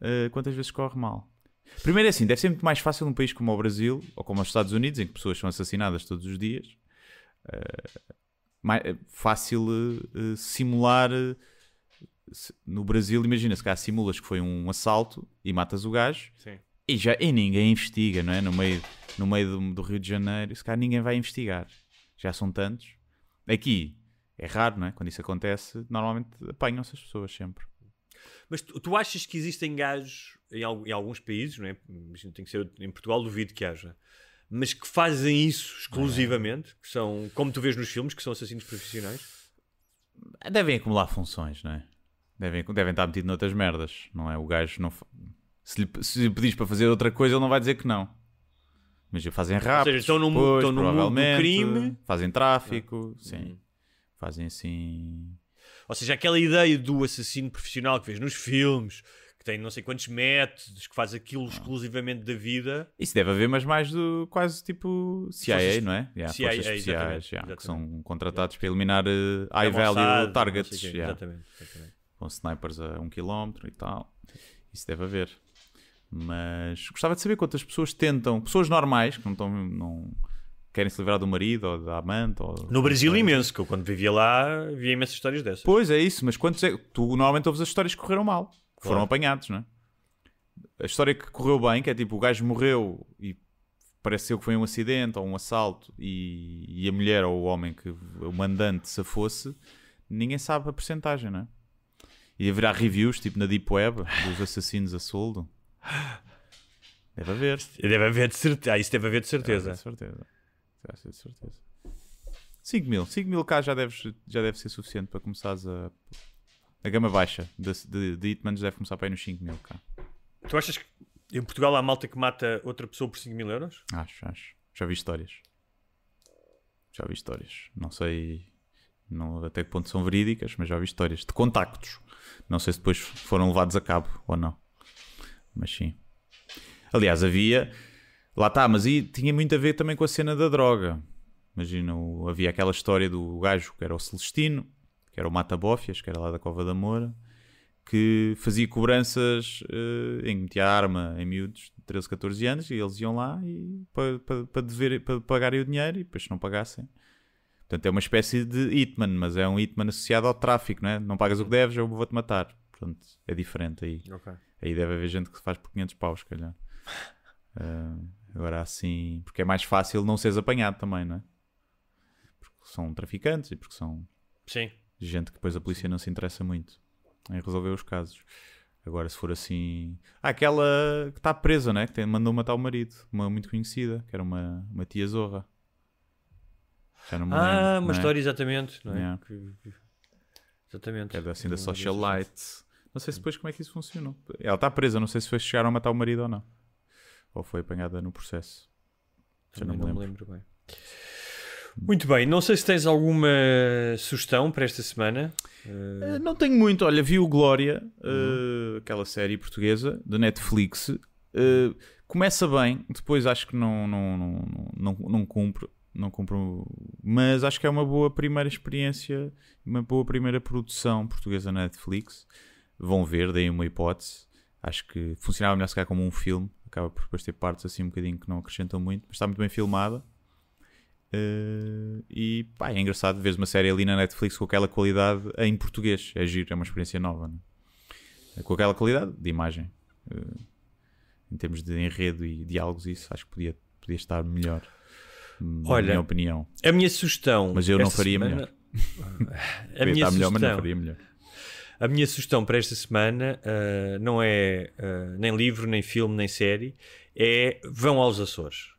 uh, quantas vezes corre mal? Primeiro é assim, deve ser muito mais fácil num país como o Brasil ou como os Estados Unidos, em que pessoas são assassinadas todos os dias. Uh, mais, eh, fácil uh, simular no Brasil, imagina, se cá simulas que foi um assalto e matas o gajo Sim. e já e ninguém investiga, não é? No meio, no meio do, do Rio de Janeiro, se cá ninguém vai investigar. Já são tantos. Aqui é raro, não é? Quando isso acontece, normalmente apanham-se as pessoas sempre. Mas tu, tu, achas que existem gajos em, em alguns países, não é? tem que ser em Portugal, duvido que haja mas que fazem isso exclusivamente, que são, como tu vês nos filmes, que são assassinos profissionais? Devem acumular funções, não é? Devem, devem estar metidos noutras merdas, não é? O gajo não. Se lhe, se lhe pedis para fazer outra coisa, ele não vai dizer que não. Mas fazem rápido. Ou seja, estão no, depois, estão no mundo do crime. Fazem tráfico, não. Ah. sim. Hum. Fazem assim. Ou seja, aquela ideia do assassino profissional que vês nos filmes, que tem não sei quantos métodos, que faz aquilo não. Ah. exclusivamente da vida. Isso deve haver, mas mais do quase tipo CIA, Forças, não é? Yeah, CIA, especiais, exatamente, yeah, exatamente. que são contratados yeah. para eliminar uh, eh, é high-value é? targets. yeah. exatamente, exatamente com snipers a 1km e tal. Isso deve haver. Mas gostava de saber quantas pessoas tentam, pessoas normais que não estão. Não, Querem se livrar do marido ou da amante? Ou... No Brasil, imenso, que eu quando vivia lá via imensas histórias dessas. Pois é, isso, mas quantos é... tu normalmente ouves as histórias que correram mal, que foram claro. apanhados, não é? A história que correu bem, que é tipo o gajo morreu e pareceu que foi um acidente ou um assalto e, e a mulher ou o homem que o mandante se fosse, ninguém sabe a porcentagem, não é? E haverá reviews, tipo na Deep Web, dos assassinos a soldo. Deve haver. Deve haver de certeza. Ah, isso deve haver de certeza. Deve haver de certeza. Deve haver é de certeza. 5 mil. 5 mil cá já, já deve ser suficiente para começares a. A gama baixa de, de, de Hitmans deve começar para ir nos 5 mil cá. Tu achas que em Portugal há malta que mata outra pessoa por 5 mil euros? Acho, acho. Já vi histórias. Já vi histórias. Não sei não até que ponto são verídicas, mas já vi histórias de contactos. Não sei se depois foram levados a cabo ou não. Mas sim. Aliás, havia. Lá está, mas e tinha muito a ver também com a cena da droga. Imagina, havia aquela história do gajo que era o Celestino, que era o Mata Bófias, que era lá da Cova da Moura, que fazia cobranças uh, em metia arma em miúdos de 13, 14 anos e eles iam lá e para, para, dever, para pagarem o dinheiro e depois se não pagassem Portanto, é uma espécie de Hitman, mas é um Hitman associado ao tráfico, não é? Não pagas o que deves, eu vou-te matar. Portanto, é diferente aí. Okay. Aí deve haver gente que faz por 500 paus, se calhar. Uh, agora assim, porque é mais fácil não seres apanhado também, não é? Porque são traficantes e porque são Sim. gente que depois a polícia não se interessa muito em resolver os casos. Agora, se for assim. Ah, aquela que está presa, né? Que tem, mandou matar o marido, uma muito conhecida, que era uma, uma tia Zorra. Já não me ah, lembro, ah, uma não é? história, exatamente. Não é? Yeah. Exatamente. É assim da Não socialite. Não sei se depois como é que isso funcionou. Ela está presa, não sei se foi chegaram a matar o marido ou não. Ou foi apanhada no processo. Já não me lembro. bem. Muito bem, não sei se tens alguma sugestão para esta semana. Eh, não tenho muito. Olha, vi o Glória, eh, uhum. aquela série portuguesa da Netflix. Eh, começa bem, depois acho que não, não, não, não- não cumpre não compro. Mas acho que é uma boa primeira experiência, uma boa primeira produção portuguesa na Netflix. Vão ver, daí uma hipótese. Acho que funcionava melhor se calhar como um filme. Acaba por depois ter partes assim um bocadinho que não acrescentam muito, mas está muito bem filmada. Uh, e pá, é engraçado ver uma série ali na Netflix com aquela qualidade em português. É giro, é uma experiência nova. Né? Com aquela qualidade de imagem. Uh, em termos de enredo e diálogos, isso acho que podia, podia estar melhor. Olha, minha opinião. A minha sugestão. Mas eu não faria semana... melhor. a minha sugestão. Melhor, mas não faria melhor. A minha sugestão para esta semana uh, não é uh, nem livro, nem filme, nem série, é vão aos Açores.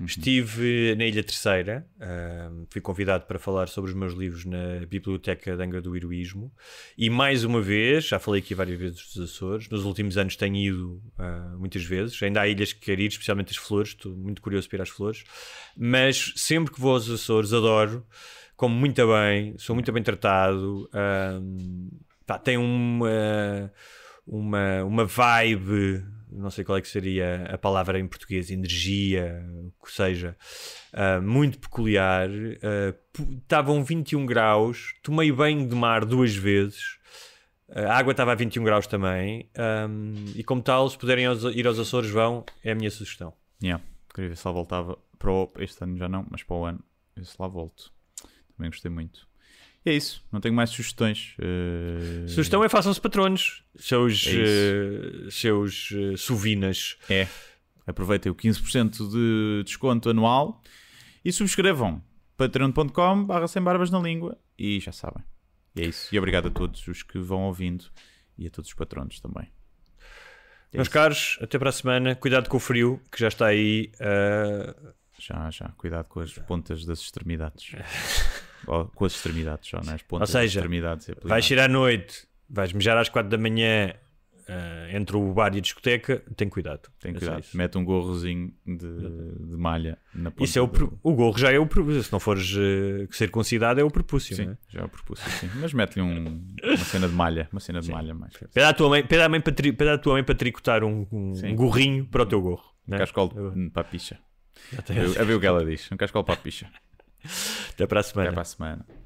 Uhum. Estive na Ilha Terceira, uh, fui convidado para falar sobre os meus livros na Biblioteca da Angra do Heroísmo. E mais uma vez, já falei aqui várias vezes dos Açores, nos últimos anos tenho ido uh, muitas vezes. Ainda há ilhas que quero ir, especialmente as flores, estou muito curioso para ir às flores. Mas sempre que vou aos Açores, adoro, como muito bem, sou muito bem tratado. Uh, tá, tem uma, uma, uma vibe não sei qual é que seria a palavra em português, energia, o que seja, uh, muito peculiar. Ah, estavam uh, 21 graus, tomei banho de mar duas vezes, uh, a água estava a 21 graus também, um, e como tal, se puderem aos, ir aos Açores, vão, é a minha sugestão. Yeah, queria ver se lá voltava para o, este ano já não, mas para o ano, se lá volto. Também gostei muito é isso, não tenho mais sugestões. Uh... Sugestão é façam-se patronos, seus, é uh, eh, seus uh, eh, sovinas. É, aproveitem o 15% de desconto anual e subscrevam patreon.com barra sem barbas na língua e já sabem. E é isso, e obrigado a todos os que vão ouvindo e a todos os patronos também. É Meus caros, até para a semana. Cuidado com o frio, que já está aí. Já, já. Cuidado com as pontas das extremidades. com as extremidades, só nas é? pontas. Ou seja, extremidades vais ir à noite, vais mejar às 4 da manhã uh, entre o bar e a discoteca, tem cuidado. Tem é cuidado. É Mete um gorrozinho de, de, malha na ponta. Isso é o, do... o gorro já é o prepúcio. Se não fores uh, considerado é o prepúcio. Sim, é? já é o prepúcio, sim. Mas mete-lhe um, uma cena de malha. Uma cena de sim. malha mais. Pede à tua mãe, pede à mãe, para, pede à tua mãe para tricotar um, um gorrinho para o teu gorro. Um, né? Cascolo para a picha. A ver, o que ela diz. Um cascolo para a picha. Até para a semana. Até para a semana.